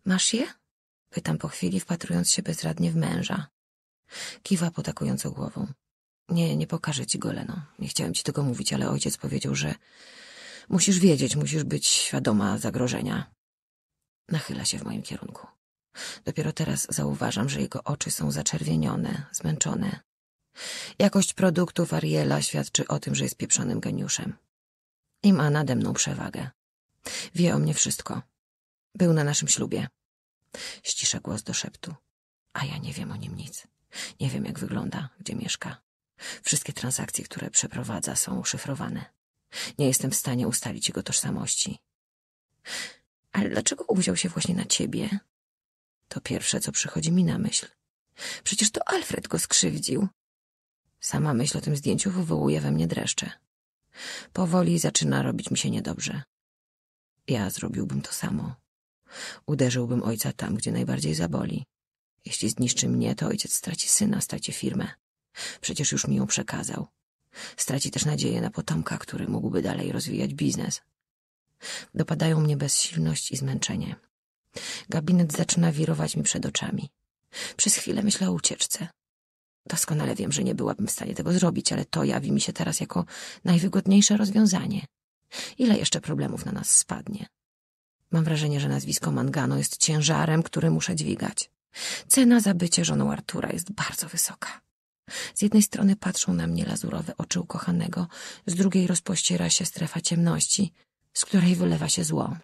Masz je? Pytam po chwili, wpatrując się bezradnie w męża. Kiwa potakująco głową. Nie, nie pokażę ci go, Leno. Nie chciałem ci tego mówić, ale ojciec powiedział, że musisz wiedzieć, musisz być świadoma zagrożenia. Nachyla się w moim kierunku. Dopiero teraz zauważam, że jego oczy są zaczerwienione, zmęczone. Jakość produktów Ariela świadczy o tym, że jest pieprzonym geniuszem. I ma nade mną przewagę. Wie o mnie wszystko. Był na naszym ślubie ścisza głos do szeptu. A ja nie wiem o nim nic. Nie wiem, jak wygląda, gdzie mieszka. Wszystkie transakcje, które przeprowadza, są szyfrowane. Nie jestem w stanie ustalić jego tożsamości. Ale dlaczego uwziął się właśnie na ciebie? To pierwsze, co przychodzi mi na myśl. Przecież to Alfred go skrzywdził. Sama myśl o tym zdjęciu wywołuje we mnie dreszcze. Powoli zaczyna robić mi się niedobrze. Ja zrobiłbym to samo. Uderzyłbym ojca tam, gdzie najbardziej zaboli. Jeśli zniszczy mnie, to ojciec straci syna, straci firmę. Przecież już mi ją przekazał. Straci też nadzieję na potomka, który mógłby dalej rozwijać biznes. Dopadają mnie bezsilność i zmęczenie. Gabinet zaczyna wirować mi przed oczami. Przez chwilę myślę o ucieczce. Doskonale wiem, że nie byłabym w stanie tego zrobić, ale to jawi mi się teraz jako najwygodniejsze rozwiązanie. Ile jeszcze problemów na nas spadnie? Mam wrażenie, że nazwisko Mangano jest ciężarem, który muszę dźwigać. Cena za bycie żoną Artura jest bardzo wysoka. Z jednej strony patrzą na mnie lazurowe oczy ukochanego, z drugiej rozpościera się strefa ciemności, z której wylewa się zło.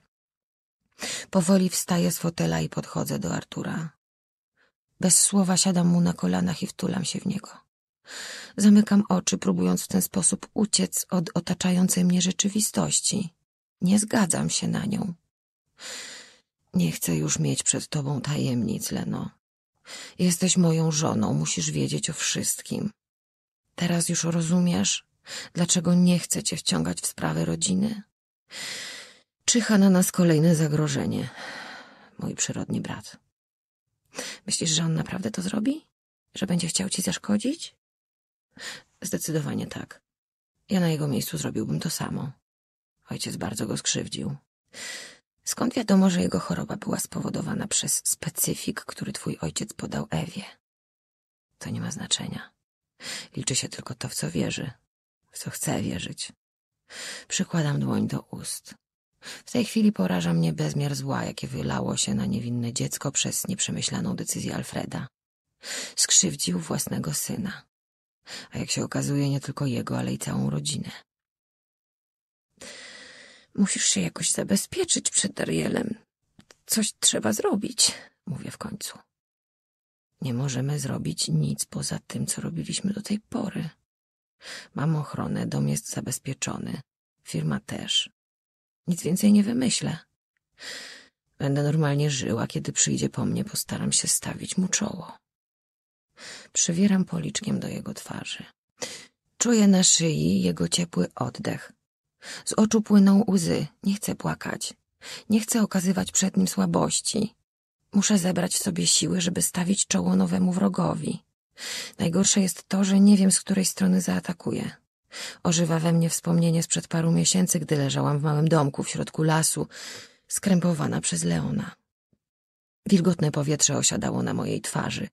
Powoli wstaję z fotela i podchodzę do Artura. Bez słowa siadam mu na kolanach i wtulam się w niego. Zamykam oczy, próbując w ten sposób uciec od otaczającej mnie rzeczywistości. Nie zgadzam się na nią. Nie chcę już mieć przed tobą tajemnic, Leno. Jesteś moją żoną, musisz wiedzieć o wszystkim. Teraz już rozumiesz, dlaczego nie chcę cię wciągać w sprawy rodziny? Czyha na nas kolejne zagrożenie, mój przyrodni brat. Myślisz, że on naprawdę to zrobi? Że będzie chciał ci zaszkodzić? Zdecydowanie tak. Ja na jego miejscu zrobiłbym to samo. Ojciec bardzo go skrzywdził. Skąd wiadomo, że jego choroba była spowodowana przez specyfik, który twój ojciec podał Ewie? To nie ma znaczenia. Liczy się tylko to, w co wierzy, w co chce wierzyć. Przykładam dłoń do ust. W tej chwili poraża mnie bezmiar zła, jakie wylało się na niewinne dziecko przez nieprzemyślaną decyzję Alfreda. Skrzywdził własnego syna, a jak się okazuje, nie tylko jego, ale i całą rodzinę. Musisz się jakoś zabezpieczyć przed Darielem. Coś trzeba zrobić, mówię w końcu. Nie możemy zrobić nic poza tym, co robiliśmy do tej pory. Mam ochronę, dom jest zabezpieczony, firma też. Nic więcej nie wymyślę. Będę normalnie żyła, kiedy przyjdzie po mnie, postaram się stawić mu czoło. Przywieram policzkiem do jego twarzy. Czuję na szyi jego ciepły oddech. Z oczu płyną łzy, nie chcę płakać. Nie chcę okazywać przed nim słabości. Muszę zebrać w sobie siły, żeby stawić czoło nowemu wrogowi. Najgorsze jest to, że nie wiem, z której strony zaatakuje. Ożywa we mnie wspomnienie sprzed paru miesięcy, gdy leżałam w małym domku w środku lasu, skrępowana przez Leona. Wilgotne powietrze osiadało na mojej twarzy.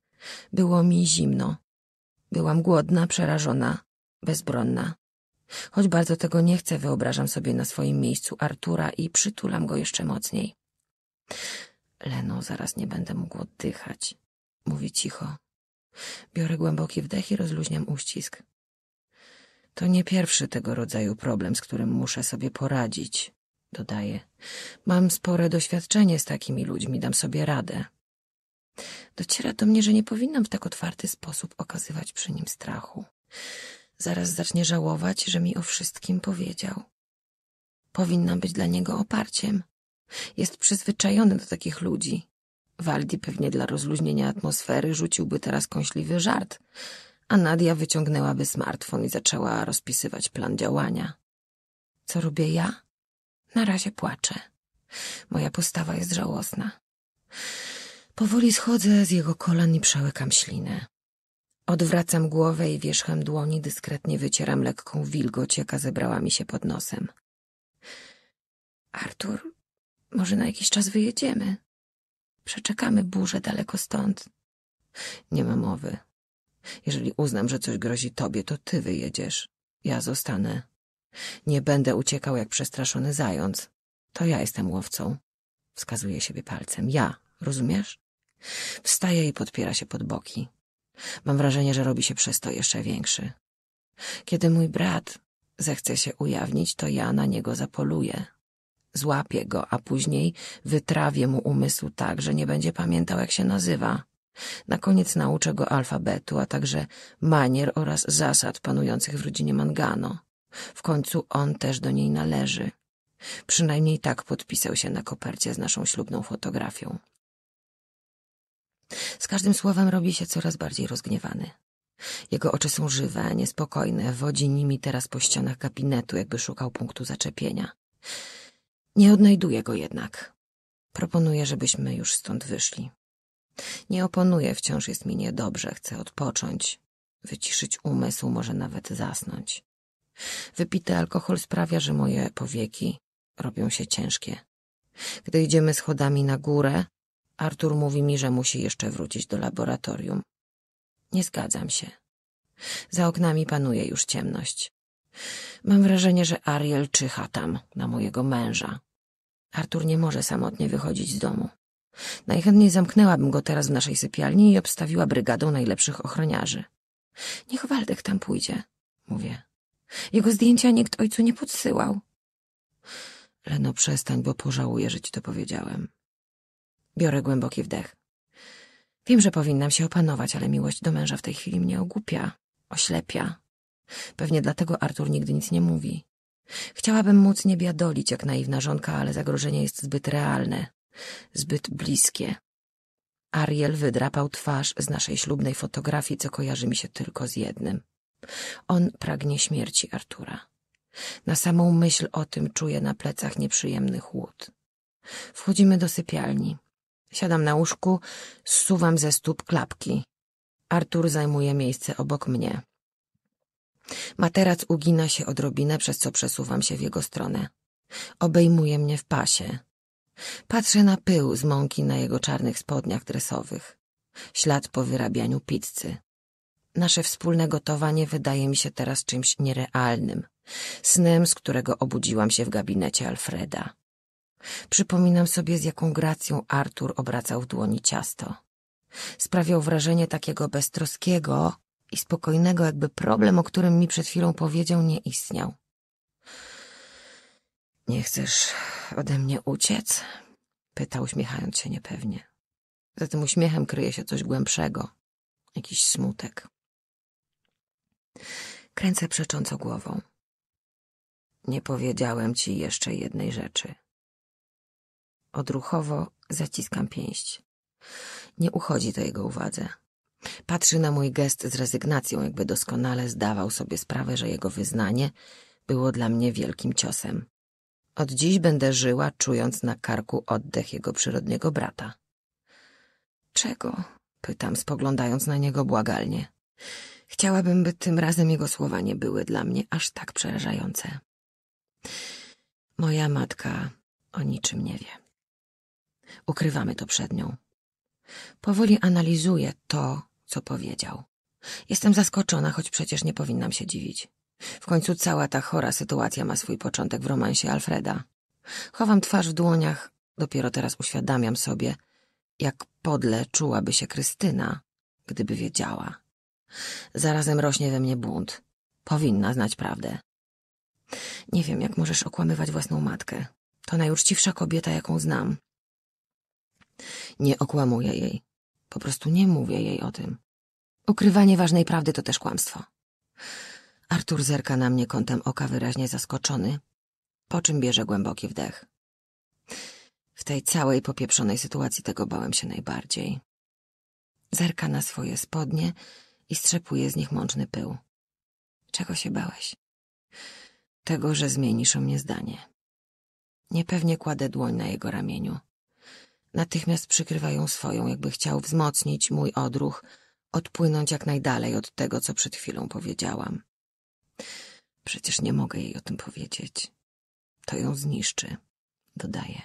Było mi zimno. Byłam głodna, przerażona, bezbronna. Choć bardzo tego nie chcę, wyobrażam sobie na swoim miejscu Artura i przytulam go jeszcze mocniej. Leno, zaraz nie będę mógł oddychać. Mówi cicho. Biorę głęboki wdech i rozluźniam uścisk. To nie pierwszy tego rodzaju problem, z którym muszę sobie poradzić, dodaję. Mam spore doświadczenie z takimi ludźmi, dam sobie radę. Dociera do mnie, że nie powinnam w tak otwarty sposób okazywać przy nim strachu. Zaraz zacznie żałować, że mi o wszystkim powiedział. Powinna być dla niego oparciem. Jest przyzwyczajony do takich ludzi. Waldi pewnie dla rozluźnienia atmosfery rzuciłby teraz kąśliwy żart, a Nadia wyciągnęłaby smartfon i zaczęła rozpisywać plan działania. Co robię ja? Na razie płaczę. Moja postawa jest żałosna. Powoli schodzę z jego kolan i przełykam ślinę. Odwracam głowę i wierzchem dłoni dyskretnie wycieram lekką wilgoć, jaka zebrała mi się pod nosem. Artur, może na jakiś czas wyjedziemy? Przeczekamy burzę daleko stąd. Nie ma mowy. Jeżeli uznam, że coś grozi tobie, to ty wyjedziesz. Ja zostanę. Nie będę uciekał jak przestraszony zając. To ja jestem łowcą. Wskazuje siebie palcem. Ja, rozumiesz? Wstaje i podpiera się pod boki. Mam wrażenie, że robi się przez to jeszcze większy. Kiedy mój brat zechce się ujawnić, to ja na niego zapoluję. Złapię go, a później wytrawię mu umysł tak, że nie będzie pamiętał, jak się nazywa. Na koniec nauczę go alfabetu, a także manier oraz zasad panujących w rodzinie Mangano. W końcu on też do niej należy. Przynajmniej tak podpisał się na kopercie z naszą ślubną fotografią. Z każdym słowem robi się coraz bardziej rozgniewany. Jego oczy są żywe, niespokojne, wodzi nimi teraz po ścianach gabinetu, jakby szukał punktu zaczepienia. Nie odnajduje go jednak. Proponuję, żebyśmy już stąd wyszli. Nie oponuję, wciąż jest mi niedobrze, chcę odpocząć, wyciszyć umysł, może nawet zasnąć. Wypity alkohol sprawia, że moje powieki robią się ciężkie. Gdy idziemy schodami na górę, Artur mówi mi, że musi jeszcze wrócić do laboratorium. Nie zgadzam się. Za oknami panuje już ciemność. Mam wrażenie, że Ariel czyha tam na mojego męża. Artur nie może samotnie wychodzić z domu. Najchętniej zamknęłabym go teraz w naszej sypialni i obstawiła brygadą najlepszych ochroniarzy. Niech Waldek tam pójdzie, mówię. Jego zdjęcia nikt ojcu nie podsyłał. Leno, przestań, bo pożałuję, że ci to powiedziałem. Biorę głęboki wdech. Wiem, że powinnam się opanować, ale miłość do męża w tej chwili mnie ogłupia, oślepia. Pewnie dlatego Artur nigdy nic nie mówi. Chciałabym móc nie biadolić jak naiwna żonka, ale zagrożenie jest zbyt realne, zbyt bliskie. Ariel wydrapał twarz z naszej ślubnej fotografii, co kojarzy mi się tylko z jednym. On pragnie śmierci Artura. Na samą myśl o tym czuję na plecach nieprzyjemny chłód. Wchodzimy do sypialni. Siadam na łóżku, zsuwam ze stóp klapki. Artur zajmuje miejsce obok mnie. Materac ugina się odrobinę, przez co przesuwam się w jego stronę. Obejmuje mnie w pasie. Patrzę na pył z mąki na jego czarnych spodniach dresowych. Ślad po wyrabianiu pizzy. Nasze wspólne gotowanie wydaje mi się teraz czymś nierealnym. Snem, z którego obudziłam się w gabinecie Alfreda. Przypominam sobie, z jaką gracją Artur obracał w dłoni ciasto. Sprawiał wrażenie takiego beztroskiego i spokojnego, jakby problem, o którym mi przed chwilą powiedział, nie istniał. Nie chcesz ode mnie uciec? Pytał, uśmiechając się niepewnie. Za tym uśmiechem kryje się coś głębszego, jakiś smutek. Kręcę przecząco głową. Nie powiedziałem ci jeszcze jednej rzeczy. Odruchowo zaciskam pięść. Nie uchodzi to jego uwadze. Patrzy na mój gest z rezygnacją, jakby doskonale zdawał sobie sprawę, że jego wyznanie było dla mnie wielkim ciosem. Od dziś będę żyła, czując na karku oddech jego przyrodniego brata. Czego? pytam, spoglądając na niego błagalnie. Chciałabym, by tym razem jego słowa nie były dla mnie aż tak przerażające. Moja matka o niczym nie wie ukrywamy to przed nią. Powoli analizuję to, co powiedział. Jestem zaskoczona, choć przecież nie powinnam się dziwić. W końcu cała ta chora sytuacja ma swój początek w romansie Alfreda. Chowam twarz w dłoniach, dopiero teraz uświadamiam sobie, jak podle czułaby się Krystyna, gdyby wiedziała. Zarazem rośnie we mnie bunt. Powinna znać prawdę. Nie wiem, jak możesz okłamywać własną matkę. To najuczciwsza kobieta, jaką znam. Nie okłamuję jej. Po prostu nie mówię jej o tym. Ukrywanie ważnej prawdy to też kłamstwo. Artur zerka na mnie kątem oka wyraźnie zaskoczony, po czym bierze głęboki wdech. W tej całej popieprzonej sytuacji tego bałem się najbardziej. Zerka na swoje spodnie i strzepuje z nich mączny pył. Czego się bałeś? Tego, że zmienisz o mnie zdanie. Niepewnie kładę dłoń na jego ramieniu. Natychmiast przykrywa ją swoją, jakby chciał wzmocnić mój odruch, odpłynąć jak najdalej od tego, co przed chwilą powiedziałam. Przecież nie mogę jej o tym powiedzieć. To ją zniszczy, dodaję.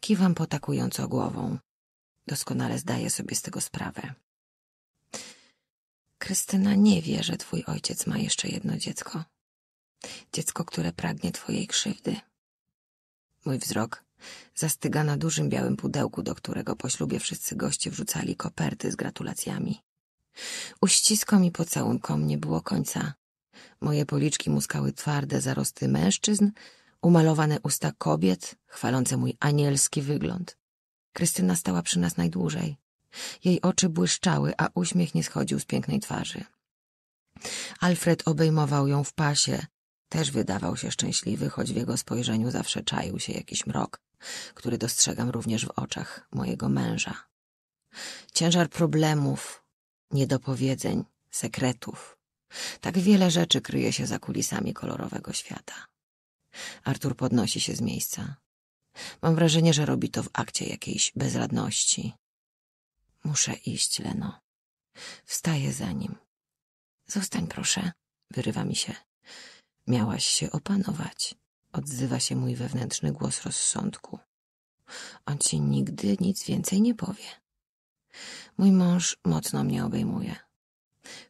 Kiwam potakująco głową. Doskonale zdaję sobie z tego sprawę. Krystyna nie wie, że twój ojciec ma jeszcze jedno dziecko. Dziecko, które pragnie twojej krzywdy. Mój wzrok zastyga na dużym białym pudełku, do którego po ślubie wszyscy goście wrzucali koperty z gratulacjami. Uściskom i pocałunkom nie było końca. Moje policzki muskały twarde zarosty mężczyzn, umalowane usta kobiet, chwalące mój anielski wygląd. Krystyna stała przy nas najdłużej. Jej oczy błyszczały, a uśmiech nie schodził z pięknej twarzy. Alfred obejmował ją w pasie. Też wydawał się szczęśliwy, choć w jego spojrzeniu zawsze czaił się jakiś mrok który dostrzegam również w oczach mojego męża. Ciężar problemów, niedopowiedzeń, sekretów. Tak wiele rzeczy kryje się za kulisami kolorowego świata. Artur podnosi się z miejsca. Mam wrażenie, że robi to w akcie jakiejś bezradności. Muszę iść, Leno. Wstaję za nim. Zostań, proszę, wyrywa mi się. Miałaś się opanować odzywa się mój wewnętrzny głos rozsądku. On ci nigdy nic więcej nie powie. Mój mąż mocno mnie obejmuje.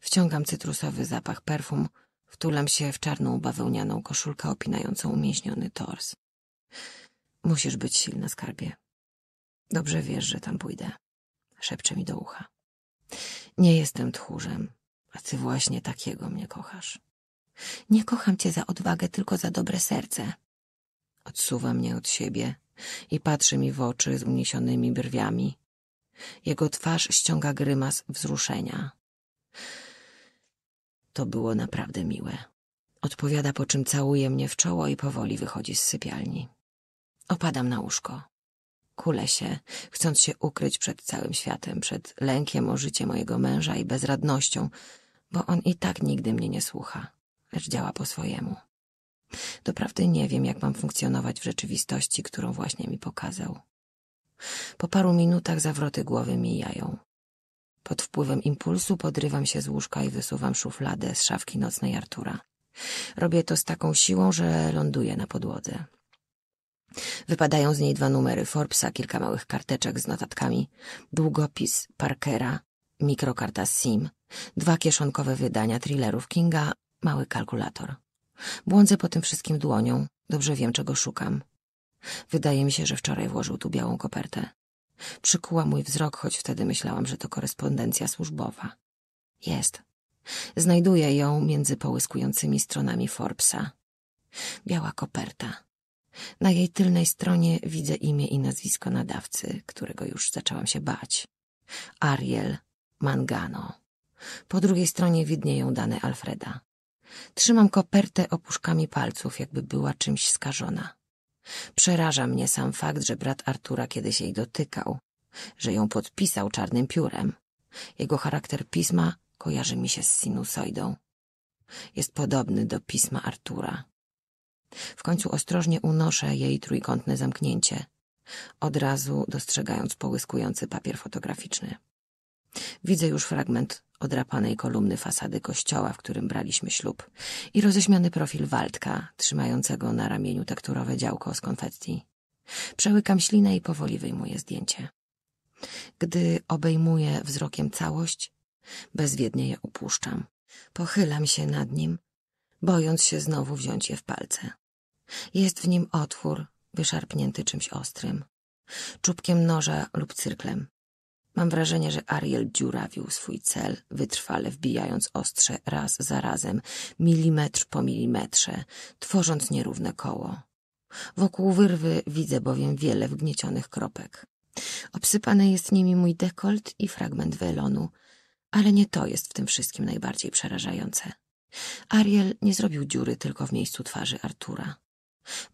Wciągam cytrusowy zapach perfum, wtulam się w czarną bawełnianą koszulkę opinającą umięśniony tors. Musisz być silna, skarbie. Dobrze wiesz, że tam pójdę. Szepcze mi do ucha. Nie jestem tchórzem, a ty właśnie takiego mnie kochasz. Nie kocham cię za odwagę, tylko za dobre serce. Odsuwa mnie od siebie i patrzy mi w oczy z uniesionymi brwiami. Jego twarz ściąga grymas wzruszenia. To było naprawdę miłe. Odpowiada, po czym całuje mnie w czoło i powoli wychodzi z sypialni. Opadam na łóżko. Kulę się, chcąc się ukryć przed całym światem, przed lękiem o życie mojego męża i bezradnością, bo on i tak nigdy mnie nie słucha lecz działa po swojemu. Doprawdy nie wiem, jak mam funkcjonować w rzeczywistości, którą właśnie mi pokazał. Po paru minutach zawroty głowy mijają. Pod wpływem impulsu podrywam się z łóżka i wysuwam szufladę z szafki nocnej Artura. Robię to z taką siłą, że ląduję na podłodze. Wypadają z niej dwa numery Forbesa, kilka małych karteczek z notatkami, długopis Parkera, mikrokarta SIM, dwa kieszonkowe wydania thrillerów Kinga mały kalkulator. Błądzę po tym wszystkim dłonią, dobrze wiem, czego szukam. Wydaje mi się, że wczoraj włożył tu białą kopertę. Przykuła mój wzrok, choć wtedy myślałam, że to korespondencja służbowa. Jest. Znajduję ją między połyskującymi stronami Forbesa. Biała koperta. Na jej tylnej stronie widzę imię i nazwisko nadawcy, którego już zaczęłam się bać. Ariel Mangano. Po drugiej stronie widnieją dane Alfreda. Trzymam kopertę opuszkami palców, jakby była czymś skażona. Przeraża mnie sam fakt, że brat Artura kiedyś jej dotykał, że ją podpisał czarnym piórem. Jego charakter pisma kojarzy mi się z sinusoidą. Jest podobny do pisma Artura. W końcu ostrożnie unoszę jej trójkątne zamknięcie, od razu dostrzegając połyskujący papier fotograficzny. Widzę już fragment odrapanej kolumny fasady kościoła, w którym braliśmy ślub, i roześmiany profil Waldka, trzymającego na ramieniu tekturowe działko z konfetti. Przełykam ślinę i powoli wyjmuję zdjęcie. Gdy obejmuję wzrokiem całość, bezwiednie je upuszczam. Pochylam się nad nim, bojąc się znowu wziąć je w palce. Jest w nim otwór, wyszarpnięty czymś ostrym, czubkiem noża lub cyrklem. Mam wrażenie, że Ariel dziurawił swój cel, wytrwale wbijając ostrze raz za razem, milimetr po milimetrze, tworząc nierówne koło. Wokół wyrwy widzę bowiem wiele wgniecionych kropek. Obsypany jest nimi mój dekolt i fragment welonu, ale nie to jest w tym wszystkim najbardziej przerażające. Ariel nie zrobił dziury tylko w miejscu twarzy Artura.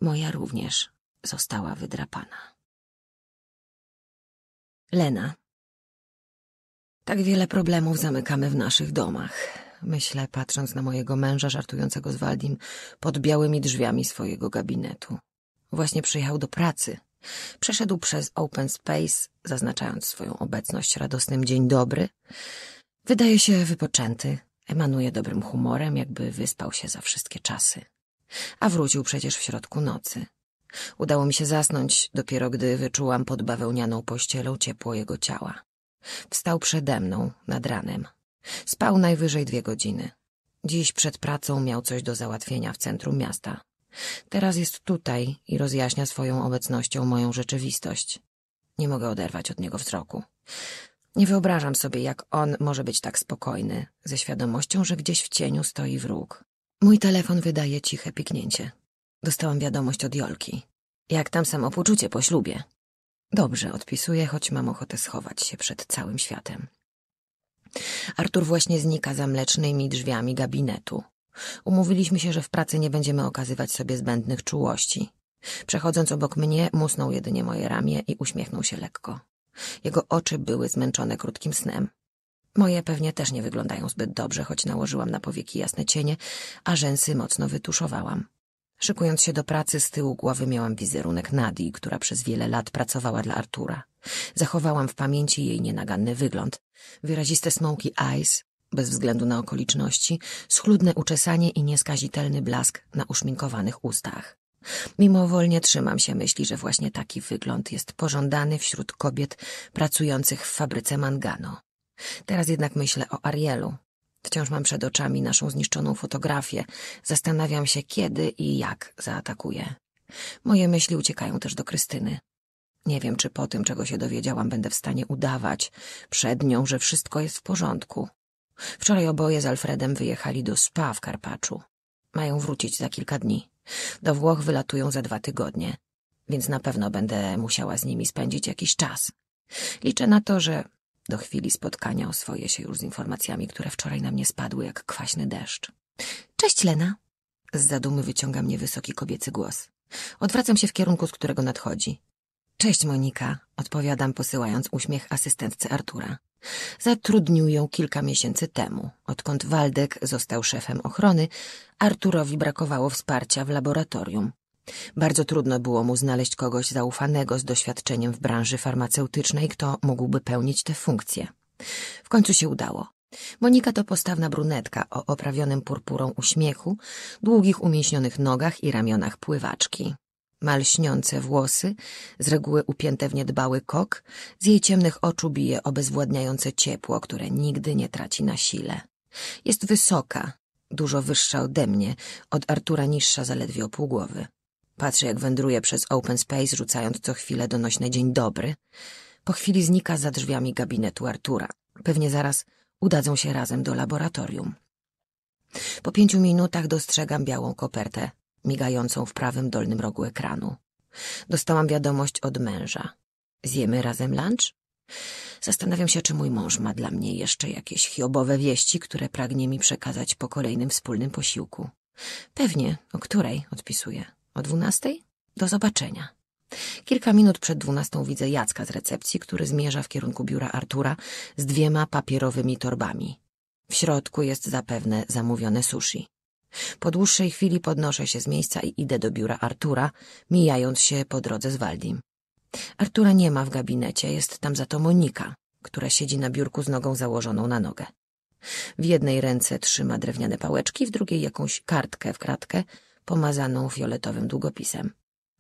Moja również została wydrapana. Lena tak wiele problemów zamykamy w naszych domach. Myślę, patrząc na mojego męża żartującego z Waldim pod białymi drzwiami swojego gabinetu. Właśnie przyjechał do pracy. Przeszedł przez open space, zaznaczając swoją obecność radosnym dzień dobry. Wydaje się wypoczęty, emanuje dobrym humorem, jakby wyspał się za wszystkie czasy. A wrócił przecież w środku nocy. Udało mi się zasnąć, dopiero gdy wyczułam pod bawełnianą pościelą ciepło jego ciała. Wstał przede mną nad ranem. Spał najwyżej dwie godziny. Dziś przed pracą miał coś do załatwienia w centrum miasta. Teraz jest tutaj i rozjaśnia swoją obecnością moją rzeczywistość. Nie mogę oderwać od niego wzroku. Nie wyobrażam sobie, jak on może być tak spokojny, ze świadomością, że gdzieś w cieniu stoi wróg. Mój telefon wydaje ciche piknięcie. Dostałam wiadomość od Jolki. Jak tam samopoczucie po ślubie? Dobrze, odpisuję, choć mam ochotę schować się przed całym światem. Artur właśnie znika za mlecznymi drzwiami gabinetu. Umówiliśmy się, że w pracy nie będziemy okazywać sobie zbędnych czułości. Przechodząc obok mnie, musnął jedynie moje ramię i uśmiechnął się lekko. Jego oczy były zmęczone krótkim snem. Moje pewnie też nie wyglądają zbyt dobrze, choć nałożyłam na powieki jasne cienie, a rzęsy mocno wytuszowałam. Szykując się do pracy, z tyłu głowy miałam wizerunek Nadii, która przez wiele lat pracowała dla Artura. Zachowałam w pamięci jej nienaganny wygląd. Wyraziste smoky eyes, bez względu na okoliczności, schludne uczesanie i nieskazitelny blask na uszminkowanych ustach. Mimowolnie trzymam się myśli, że właśnie taki wygląd jest pożądany wśród kobiet pracujących w fabryce mangano. Teraz jednak myślę o Arielu, Wciąż mam przed oczami naszą zniszczoną fotografię. Zastanawiam się, kiedy i jak zaatakuje. Moje myśli uciekają też do Krystyny. Nie wiem, czy po tym, czego się dowiedziałam, będę w stanie udawać przed nią, że wszystko jest w porządku. Wczoraj oboje z Alfredem wyjechali do spa w Karpaczu. Mają wrócić za kilka dni. Do Włoch wylatują za dwa tygodnie, więc na pewno będę musiała z nimi spędzić jakiś czas. Liczę na to, że do chwili spotkania oswoję się już z informacjami, które wczoraj na mnie spadły jak kwaśny deszcz. Cześć, Lena. Z zadumy wyciąga mnie wysoki kobiecy głos. Odwracam się w kierunku, z którego nadchodzi. Cześć, Monika, odpowiadam, posyłając uśmiech asystentce Artura. Zatrudnił ją kilka miesięcy temu. Odkąd Waldek został szefem ochrony, Arturowi brakowało wsparcia w laboratorium. Bardzo trudno było mu znaleźć kogoś zaufanego z doświadczeniem w branży farmaceutycznej, kto mógłby pełnić tę funkcję. W końcu się udało. Monika to postawna brunetka o oprawionym purpurą uśmiechu, długich umięśnionych nogach i ramionach pływaczki. Ma lśniące włosy, z reguły upięte w niedbały kok, z jej ciemnych oczu bije obezwładniające ciepło, które nigdy nie traci na sile. Jest wysoka, dużo wyższa ode mnie, od Artura niższa zaledwie o pół głowy. Patrzę, jak wędruje przez open space, rzucając co chwilę donośny dzień dobry. Po chwili znika za drzwiami gabinetu Artura. Pewnie zaraz udadzą się razem do laboratorium. Po pięciu minutach dostrzegam białą kopertę, migającą w prawym dolnym rogu ekranu. Dostałam wiadomość od męża. Zjemy razem lunch? Zastanawiam się, czy mój mąż ma dla mnie jeszcze jakieś chiobowe wieści, które pragnie mi przekazać po kolejnym wspólnym posiłku. Pewnie, o której odpisuję. O dwunastej? Do zobaczenia. Kilka minut przed dwunastą widzę Jacka z recepcji, który zmierza w kierunku biura Artura z dwiema papierowymi torbami. W środku jest zapewne zamówione sushi. Po dłuższej chwili podnoszę się z miejsca i idę do biura Artura, mijając się po drodze z Waldim. Artura nie ma w gabinecie, jest tam za to Monika, która siedzi na biurku z nogą założoną na nogę. W jednej ręce trzyma drewniane pałeczki, w drugiej jakąś kartkę w kratkę, pomazaną fioletowym długopisem.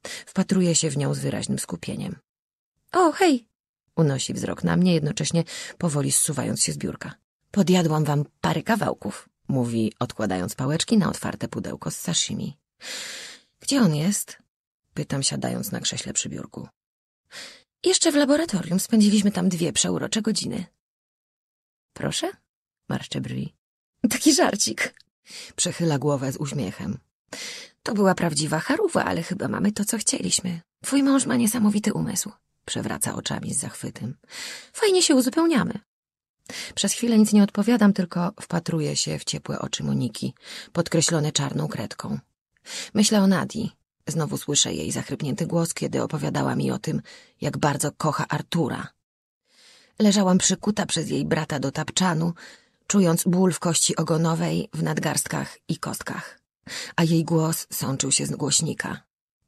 Wpatruje się w nią z wyraźnym skupieniem. O, hej! Unosi wzrok na mnie, jednocześnie powoli zsuwając się z biurka. Podjadłam wam parę kawałków, mówi, odkładając pałeczki na otwarte pudełko z sashimi. Gdzie on jest? Pytam, siadając na krześle przy biurku. Jeszcze w laboratorium spędziliśmy tam dwie przeurocze godziny. Proszę? Marszcze brwi. Taki żarcik. Przechyla głowę z uśmiechem. To była prawdziwa charówa, ale chyba mamy to, co chcieliśmy. Twój mąż ma niesamowity umysł. Przewraca oczami z zachwytem. Fajnie się uzupełniamy. Przez chwilę nic nie odpowiadam, tylko wpatruję się w ciepłe oczy Moniki, podkreślone czarną kredką. Myślę o Nadii. Znowu słyszę jej zachrypnięty głos, kiedy opowiadała mi o tym, jak bardzo kocha Artura. Leżałam przykuta przez jej brata do tapczanu, czując ból w kości ogonowej, w nadgarstkach i kostkach a jej głos sączył się z głośnika.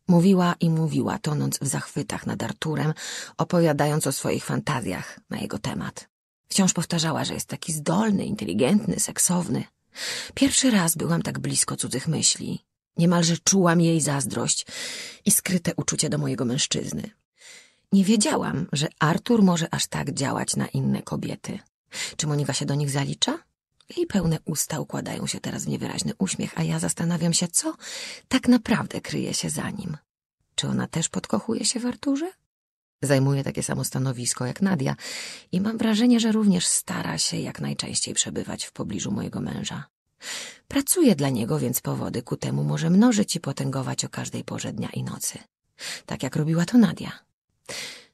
Mówiła i mówiła, tonąc w zachwytach nad Arturem, opowiadając o swoich fantazjach na jego temat. Wciąż powtarzała, że jest taki zdolny, inteligentny, seksowny. Pierwszy raz byłam tak blisko cudzych myśli. Niemalże czułam jej zazdrość i skryte uczucie do mojego mężczyzny. Nie wiedziałam, że Artur może aż tak działać na inne kobiety. Czy Monika się do nich zalicza? Jej pełne usta układają się teraz w niewyraźny uśmiech, a ja zastanawiam się, co tak naprawdę kryje się za nim. Czy ona też podkochuje się w Arturze? Zajmuje takie samo stanowisko jak Nadia i mam wrażenie, że również stara się jak najczęściej przebywać w pobliżu mojego męża. Pracuje dla niego, więc powody ku temu może mnożyć i potęgować o każdej porze dnia i nocy. Tak jak robiła to Nadia.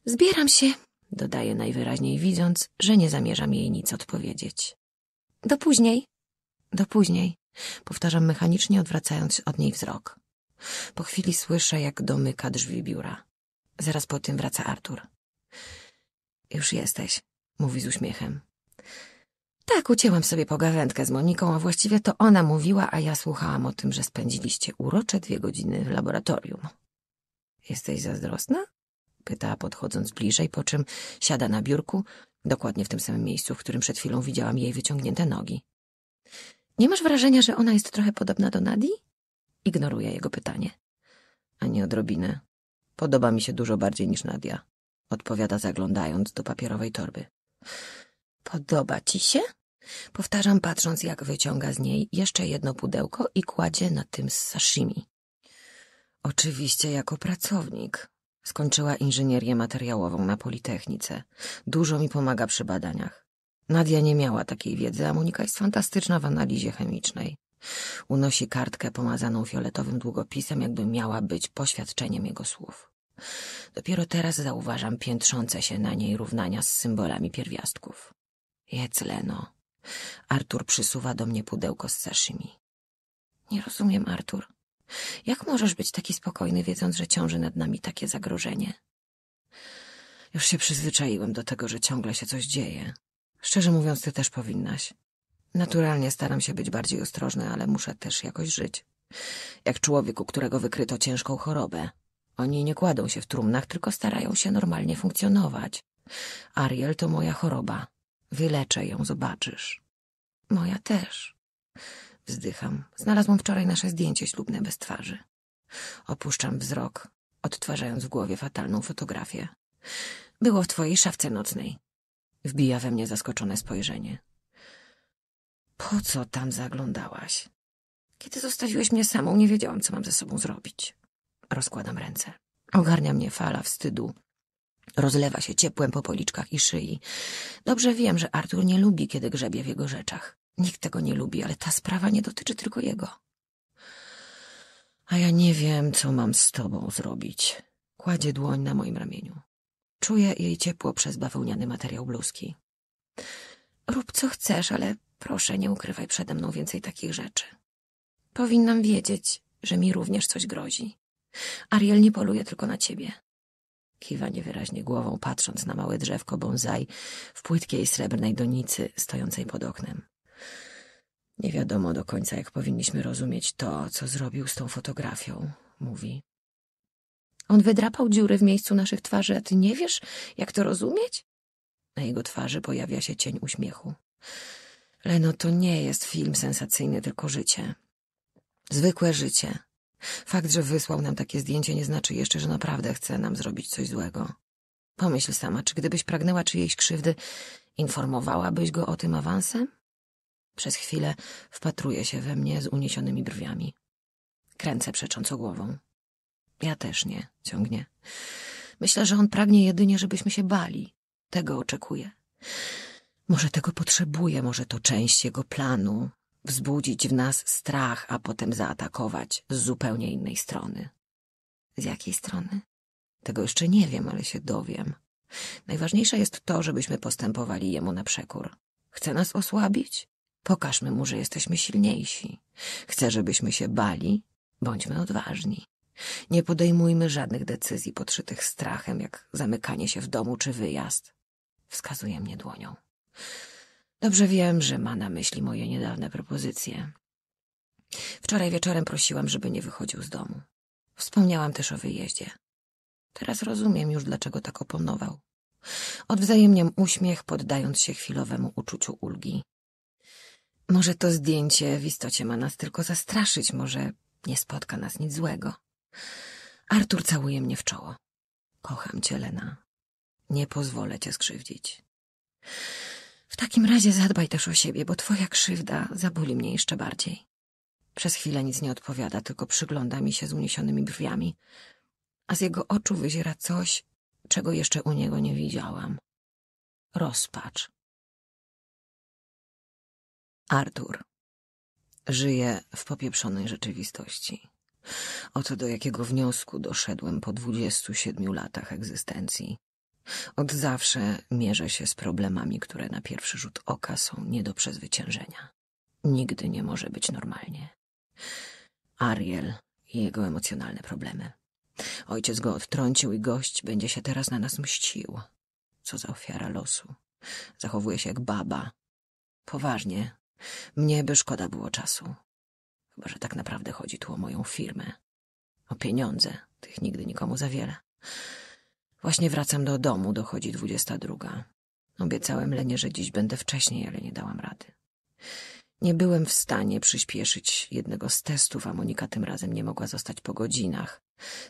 Zbieram się, dodaje najwyraźniej widząc, że nie zamierzam jej nic odpowiedzieć. Do później. Do później, powtarzam mechanicznie, odwracając od niej wzrok. Po chwili słyszę, jak domyka drzwi biura. Zaraz po tym wraca Artur. Już jesteś, mówi z uśmiechem. Tak, ucięłam sobie pogawędkę z Moniką, a właściwie to ona mówiła, a ja słuchałam o tym, że spędziliście urocze dwie godziny w laboratorium. Jesteś zazdrosna? Pyta, podchodząc bliżej, po czym siada na biurku, dokładnie w tym samym miejscu, w którym przed chwilą widziałam jej wyciągnięte nogi. Nie masz wrażenia, że ona jest trochę podobna do Nadi? Ignoruję jego pytanie. Ani odrobinę. Podoba mi się dużo bardziej niż Nadia, odpowiada zaglądając do papierowej torby. Podoba ci się? Powtarzam, patrząc, jak wyciąga z niej jeszcze jedno pudełko i kładzie na tym z sashimi. Oczywiście jako pracownik, Skończyła inżynierię materiałową na Politechnice. Dużo mi pomaga przy badaniach. Nadia nie miała takiej wiedzy, a Monika jest fantastyczna w analizie chemicznej. Unosi kartkę pomazaną fioletowym długopisem, jakby miała być poświadczeniem jego słów. Dopiero teraz zauważam piętrzące się na niej równania z symbolami pierwiastków. Jedz, Leno. Artur przysuwa do mnie pudełko z sashimi. Nie rozumiem, Artur. Jak możesz być taki spokojny, wiedząc, że ciąży nad nami takie zagrożenie? Już się przyzwyczaiłem do tego, że ciągle się coś dzieje. Szczerze mówiąc, ty też powinnaś. Naturalnie staram się być bardziej ostrożny, ale muszę też jakoś żyć. Jak człowiek, u którego wykryto ciężką chorobę. Oni nie kładą się w trumnach, tylko starają się normalnie funkcjonować. Ariel to moja choroba. Wyleczę ją, zobaczysz. Moja też. Wzdycham. Znalazłam wczoraj nasze zdjęcie ślubne bez twarzy. Opuszczam wzrok, odtwarzając w głowie fatalną fotografię. Było w twojej szafce nocnej. Wbija we mnie zaskoczone spojrzenie. Po co tam zaglądałaś? Kiedy zostawiłeś mnie samą, nie wiedziałam, co mam ze sobą zrobić. Rozkładam ręce. Ogarnia mnie fala wstydu. Rozlewa się ciepłem po policzkach i szyi. Dobrze wiem, że Artur nie lubi, kiedy grzebie w jego rzeczach. Nikt tego nie lubi, ale ta sprawa nie dotyczy tylko jego. A ja nie wiem, co mam z tobą zrobić. Kładzie dłoń na moim ramieniu. Czuję jej ciepło przez bawełniany materiał bluzki. Rób co chcesz, ale proszę nie ukrywaj przede mną więcej takich rzeczy. Powinnam wiedzieć, że mi również coś grozi. Ariel nie poluje tylko na ciebie. Kiwa niewyraźnie głową, patrząc na małe drzewko bonsai w płytkiej srebrnej donicy stojącej pod oknem. Nie wiadomo do końca, jak powinniśmy rozumieć to, co zrobił z tą fotografią, mówi. On wydrapał dziury w miejscu naszych twarzy, a ty nie wiesz, jak to rozumieć? Na jego twarzy pojawia się cień uśmiechu. Leno, to nie jest film sensacyjny, tylko życie. Zwykłe życie. Fakt, że wysłał nam takie zdjęcie, nie znaczy jeszcze, że naprawdę chce nam zrobić coś złego. Pomyśl sama, czy gdybyś pragnęła czyjejś krzywdy, informowałabyś go o tym awansem? Przez chwilę wpatruje się we mnie z uniesionymi brwiami. Kręcę przecząco głową. Ja też nie, ciągnie. Myślę, że on pragnie jedynie, żebyśmy się bali. Tego oczekuje. Może tego potrzebuje, może to część jego planu. Wzbudzić w nas strach, a potem zaatakować z zupełnie innej strony. Z jakiej strony? Tego jeszcze nie wiem, ale się dowiem. Najważniejsze jest to, żebyśmy postępowali jemu na przekór. Chce nas osłabić? Pokażmy mu, że jesteśmy silniejsi. Chce, żebyśmy się bali, bądźmy odważni. Nie podejmujmy żadnych decyzji podszytych strachem, jak zamykanie się w domu czy wyjazd. Wskazuje mnie dłonią. Dobrze wiem, że ma na myśli moje niedawne propozycje. Wczoraj wieczorem prosiłam, żeby nie wychodził z domu. Wspomniałam też o wyjeździe. Teraz rozumiem już, dlaczego tak oponował. Odwzajemniam uśmiech, poddając się chwilowemu uczuciu ulgi. Może to zdjęcie w istocie ma nas tylko zastraszyć, może nie spotka nas nic złego. Artur całuje mnie w czoło. Kocham cię, Lena. Nie pozwolę cię skrzywdzić. W takim razie zadbaj też o siebie, bo twoja krzywda zaboli mnie jeszcze bardziej. Przez chwilę nic nie odpowiada, tylko przygląda mi się z uniesionymi brwiami, a z jego oczu wyziera coś, czego jeszcze u niego nie widziałam. Rozpacz. Artur żyje w popieprzonej rzeczywistości. Oto do jakiego wniosku doszedłem po 27 latach egzystencji. Od zawsze mierzę się z problemami, które na pierwszy rzut oka są nie do przezwyciężenia. Nigdy nie może być normalnie. Ariel i jego emocjonalne problemy. Ojciec go odtrącił i gość będzie się teraz na nas mścił. Co za ofiara losu. Zachowuje się jak baba. Poważnie, mnie by szkoda było czasu. Chyba, że tak naprawdę chodzi tu o moją firmę. O pieniądze, tych nigdy nikomu za wiele. Właśnie wracam do domu, dochodzi dwudziesta druga. Obiecałem Lenie, że dziś będę wcześniej, ale nie dałam rady. Nie byłem w stanie przyspieszyć jednego z testów, a Monika tym razem nie mogła zostać po godzinach.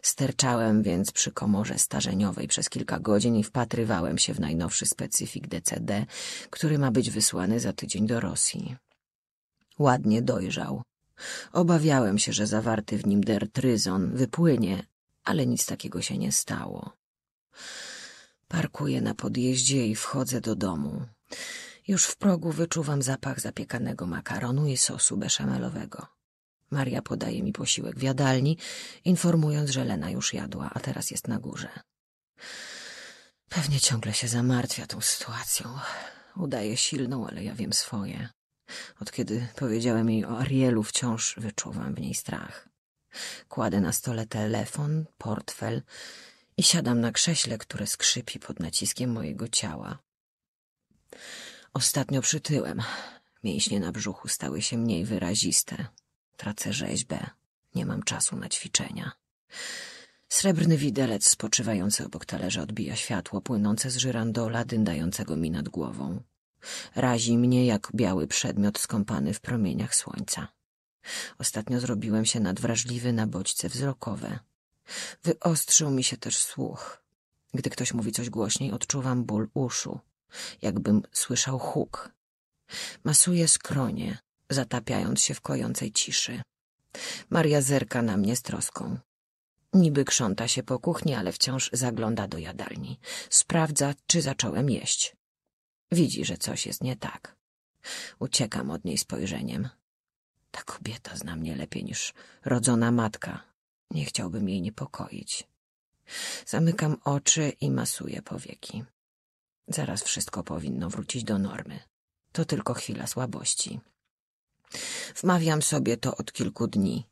Sterczałem więc przy komorze starzeniowej przez kilka godzin i wpatrywałem się w najnowszy specyfik DCD, który ma być wysłany za tydzień do Rosji. Ładnie dojrzał. Obawiałem się, że zawarty w nim dertryzon wypłynie, ale nic takiego się nie stało. Parkuję na podjeździe i wchodzę do domu. Już w progu wyczuwam zapach zapiekanego makaronu i sosu beszamelowego. Maria podaje mi posiłek w jadalni, informując, że Lena już jadła, a teraz jest na górze. Pewnie ciągle się zamartwia tą sytuacją. Udaje silną, ale ja wiem swoje. Od kiedy powiedziałem jej o Arielu, wciąż wyczuwam w niej strach. Kładę na stole telefon, portfel i siadam na krześle, które skrzypi pod naciskiem mojego ciała. Ostatnio przytyłem. Mięśnie na brzuchu stały się mniej wyraziste. Tracę rzeźbę. Nie mam czasu na ćwiczenia. Srebrny widelec spoczywający obok talerza odbija światło płynące z żyrandola dyndającego mi nad głową. Razi mnie jak biały przedmiot skąpany w promieniach słońca. Ostatnio zrobiłem się nadwrażliwy na bodźce wzrokowe. Wyostrzył mi się też słuch. Gdy ktoś mówi coś głośniej, odczuwam ból uszu jakbym słyszał huk. Masuje skronie, zatapiając się w kojącej ciszy. Maria zerka na mnie z troską. Niby krząta się po kuchni, ale wciąż zagląda do jadalni. Sprawdza, czy zacząłem jeść. Widzi, że coś jest nie tak. Uciekam od niej spojrzeniem. Ta kobieta zna mnie lepiej niż rodzona matka. Nie chciałbym jej niepokoić. Zamykam oczy i masuję powieki. Zaraz wszystko powinno wrócić do normy. To tylko chwila słabości. Wmawiam sobie to od kilku dni.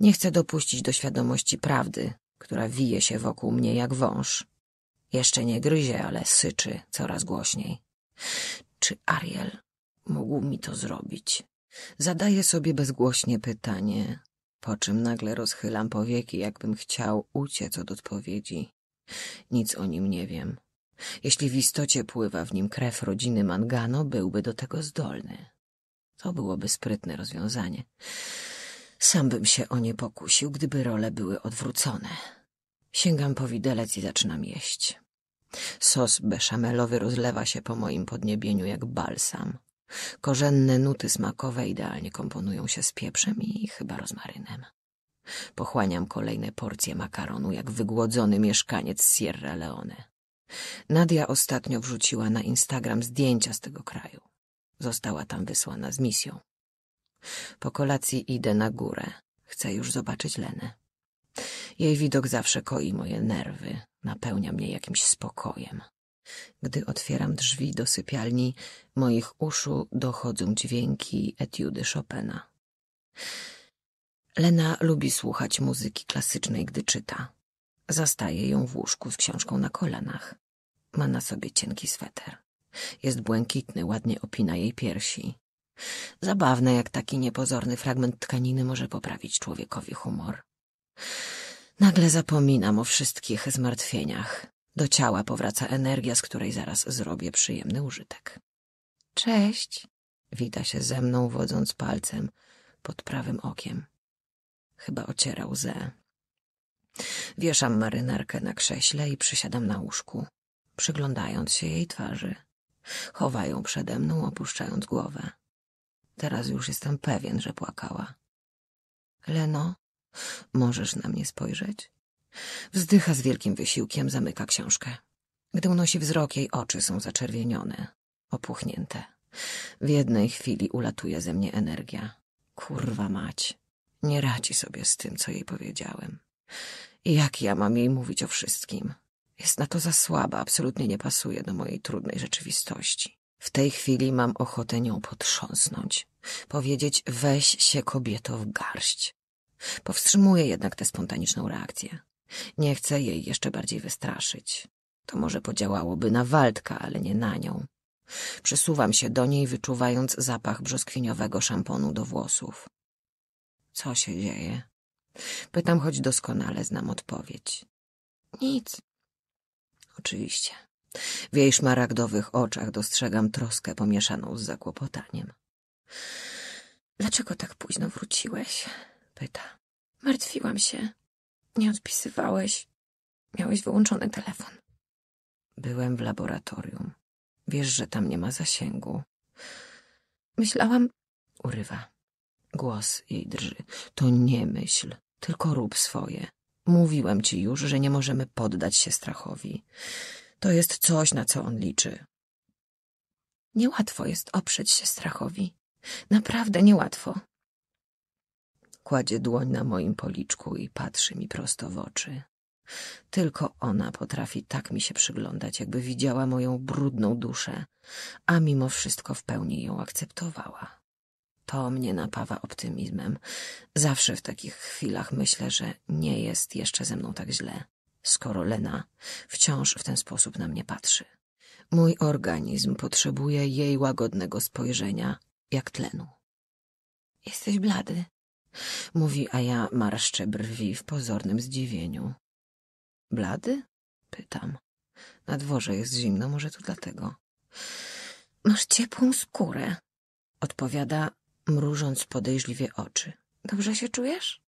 Nie chcę dopuścić do świadomości prawdy, która wije się wokół mnie jak wąż. Jeszcze nie gryzie, ale syczy coraz głośniej. Czy Ariel mógł mi to zrobić? Zadaję sobie bezgłośnie pytanie, po czym nagle rozchylam powieki, jakbym chciał uciec od odpowiedzi. Nic o nim nie wiem. Jeśli w istocie pływa w nim krew rodziny Mangano, byłby do tego zdolny. To byłoby sprytne rozwiązanie. Sam bym się o nie pokusił, gdyby role były odwrócone. Sięgam po widelec i zaczynam jeść. Sos beszamelowy rozlewa się po moim podniebieniu jak balsam. Korzenne nuty smakowe idealnie komponują się z pieprzem i chyba rozmarynem. Pochłaniam kolejne porcje makaronu jak wygłodzony mieszkaniec Sierra Leone. Nadia ostatnio wrzuciła na Instagram zdjęcia z tego kraju. Została tam wysłana z misją. Po kolacji idę na górę. Chcę już zobaczyć Lenę. Jej widok zawsze koi moje nerwy, napełnia mnie jakimś spokojem. Gdy otwieram drzwi do sypialni, moich uszu dochodzą dźwięki etiudy Chopina. Lena lubi słuchać muzyki klasycznej, gdy czyta. Zastaje ją w łóżku z książką na kolanach. Ma na sobie cienki sweter. Jest błękitny, ładnie opina jej piersi. Zabawne, jak taki niepozorny fragment tkaniny może poprawić człowiekowi humor. Nagle zapominam o wszystkich zmartwieniach. Do ciała powraca energia, z której zaraz zrobię przyjemny użytek. Cześć, wita się ze mną, wodząc palcem pod prawym okiem. Chyba ociera łzę, Wieszam marynarkę na krześle i przysiadam na łóżku, przyglądając się jej twarzy. Chowa ją przede mną, opuszczając głowę. Teraz już jestem pewien, że płakała. Leno, możesz na mnie spojrzeć? Wzdycha z wielkim wysiłkiem, zamyka książkę. Gdy unosi wzrok, jej oczy są zaczerwienione, opuchnięte. W jednej chwili ulatuje ze mnie energia. Kurwa mać. Nie radzi sobie z tym, co jej powiedziałem. Jak ja mam jej mówić o wszystkim? Jest na to za słaba, absolutnie nie pasuje do mojej trudnej rzeczywistości. W tej chwili mam ochotę nią potrząsnąć, powiedzieć weź się kobieto w garść. Powstrzymuję jednak tę spontaniczną reakcję. Nie chcę jej jeszcze bardziej wystraszyć. To może podziałałoby na Waldka, ale nie na nią. Przesuwam się do niej, wyczuwając zapach brzoskwiniowego szamponu do włosów. Co się dzieje? Pytam, choć doskonale znam odpowiedź. Nic. Oczywiście. W jej szmaragdowych oczach dostrzegam troskę pomieszaną z zakłopotaniem. Dlaczego tak późno wróciłeś? Pyta. Martwiłam się. Nie odpisywałeś. Miałeś wyłączony telefon. Byłem w laboratorium. Wiesz, że tam nie ma zasięgu. Myślałam... Urywa. Głos jej drży. To nie myśl. Tylko rób swoje. Mówiłem ci już, że nie możemy poddać się strachowi. To jest coś, na co on liczy. Niełatwo jest oprzeć się strachowi. Naprawdę niełatwo. Kładzie dłoń na moim policzku i patrzy mi prosto w oczy. Tylko ona potrafi tak mi się przyglądać, jakby widziała moją brudną duszę, a mimo wszystko w pełni ją akceptowała. To mnie napawa optymizmem. Zawsze w takich chwilach myślę, że nie jest jeszcze ze mną tak źle, skoro Lena wciąż w ten sposób na mnie patrzy. Mój organizm potrzebuje jej łagodnego spojrzenia, jak tlenu. Jesteś blady, mówi, a ja marszczę brwi w pozornym zdziwieniu. Blady? pytam. Na dworze jest zimno, może to dlatego. Masz ciepłą skórę, odpowiada, mrużąc podejrzliwie oczy. Dobrze się czujesz?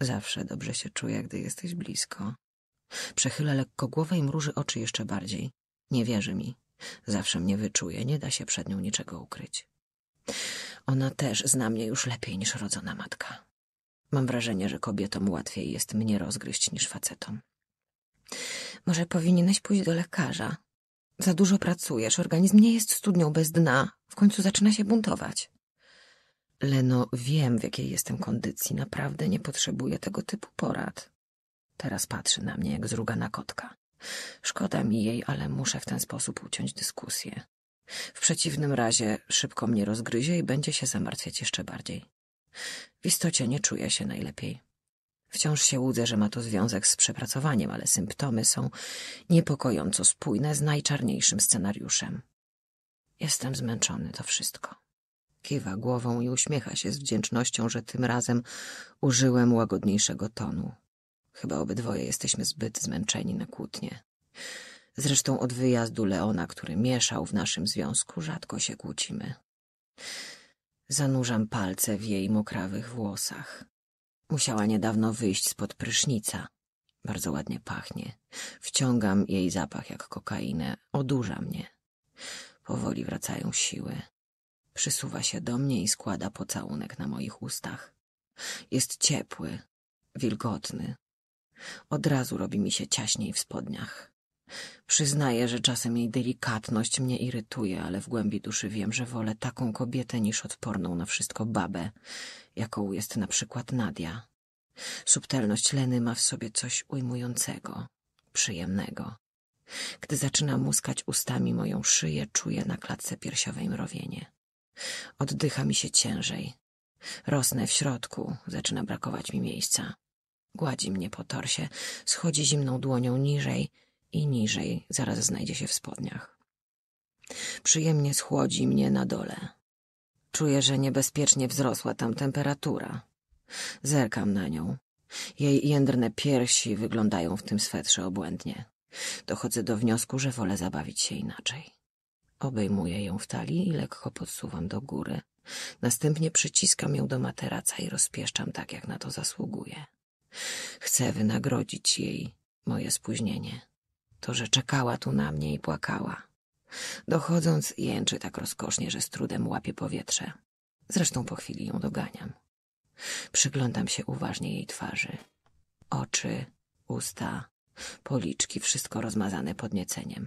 Zawsze dobrze się czuję, gdy jesteś blisko. Przechyla lekko głowę i mruży oczy jeszcze bardziej. Nie wierzy mi. Zawsze mnie wyczuje, nie da się przed nią niczego ukryć. Ona też zna mnie już lepiej niż rodzona matka. Mam wrażenie, że kobietom łatwiej jest mnie rozgryźć niż facetom. Może powinieneś pójść do lekarza. Za dużo pracujesz, organizm nie jest studnią bez dna. W końcu zaczyna się buntować. Leno, wiem, w jakiej jestem kondycji. Naprawdę nie potrzebuję tego typu porad. Teraz patrzy na mnie jak zrugana kotka. Szkoda mi jej, ale muszę w ten sposób uciąć dyskusję. W przeciwnym razie szybko mnie rozgryzie i będzie się zamartwiać jeszcze bardziej. W istocie nie czuję się najlepiej. Wciąż się łudzę, że ma to związek z przepracowaniem, ale symptomy są niepokojąco spójne z najczarniejszym scenariuszem. Jestem zmęczony, to wszystko. Kiwa głową i uśmiecha się z wdzięcznością, że tym razem użyłem łagodniejszego tonu. Chyba obydwoje jesteśmy zbyt zmęczeni na kłótnie. Zresztą od wyjazdu Leona, który mieszał w naszym związku, rzadko się kłócimy. Zanurzam palce w jej mokrawych włosach. Musiała niedawno wyjść spod prysznica. Bardzo ładnie pachnie. Wciągam jej zapach jak kokainę. Odurza mnie. Powoli wracają siły. Przysuwa się do mnie i składa pocałunek na moich ustach. Jest ciepły, wilgotny. Od razu robi mi się ciaśniej w spodniach. Przyznaję, że czasem jej delikatność mnie irytuje, ale w głębi duszy wiem, że wolę taką kobietę niż odporną na wszystko babę, jaką jest na przykład Nadia. Subtelność Leny ma w sobie coś ujmującego, przyjemnego. Gdy zaczyna muskać ustami moją szyję, czuję na klatce piersiowej mrowienie. Oddycha mi się ciężej. Rosnę w środku, zaczyna brakować mi miejsca. Gładzi mnie po torsie, schodzi zimną dłonią niżej i niżej, zaraz znajdzie się w spodniach. Przyjemnie schłodzi mnie na dole. Czuję, że niebezpiecznie wzrosła tam temperatura. Zerkam na nią. Jej jędrne piersi wyglądają w tym swetrze obłędnie. Dochodzę do wniosku, że wolę zabawić się inaczej. Obejmuję ją w talii i lekko podsuwam do góry. Następnie przyciskam ją do materaca i rozpieszczam tak, jak na to zasługuje. Chcę wynagrodzić jej moje spóźnienie. To, że czekała tu na mnie i płakała. Dochodząc, jęczy tak rozkosznie, że z trudem łapie powietrze. Zresztą po chwili ją doganiam. Przyglądam się uważnie jej twarzy. Oczy, usta, policzki, wszystko rozmazane podnieceniem.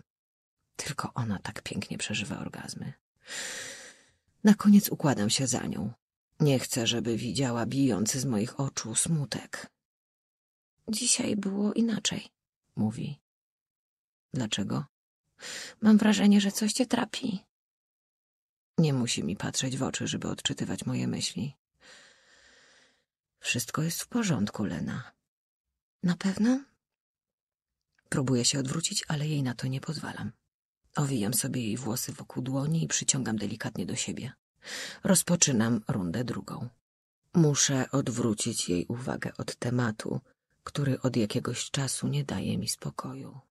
Tylko ona tak pięknie przeżywa orgazmy. Na koniec układam się za nią. Nie chcę, żeby widziała bijący z moich oczu smutek. Dzisiaj było inaczej, mówi. Dlaczego? Mam wrażenie, że coś cię trapi. Nie musi mi patrzeć w oczy, żeby odczytywać moje myśli. Wszystko jest w porządku, Lena. Na pewno? Próbuję się odwrócić, ale jej na to nie pozwalam. Owijam sobie jej włosy wokół dłoni i przyciągam delikatnie do siebie. Rozpoczynam rundę drugą. Muszę odwrócić jej uwagę od tematu, który od jakiegoś czasu nie daje mi spokoju.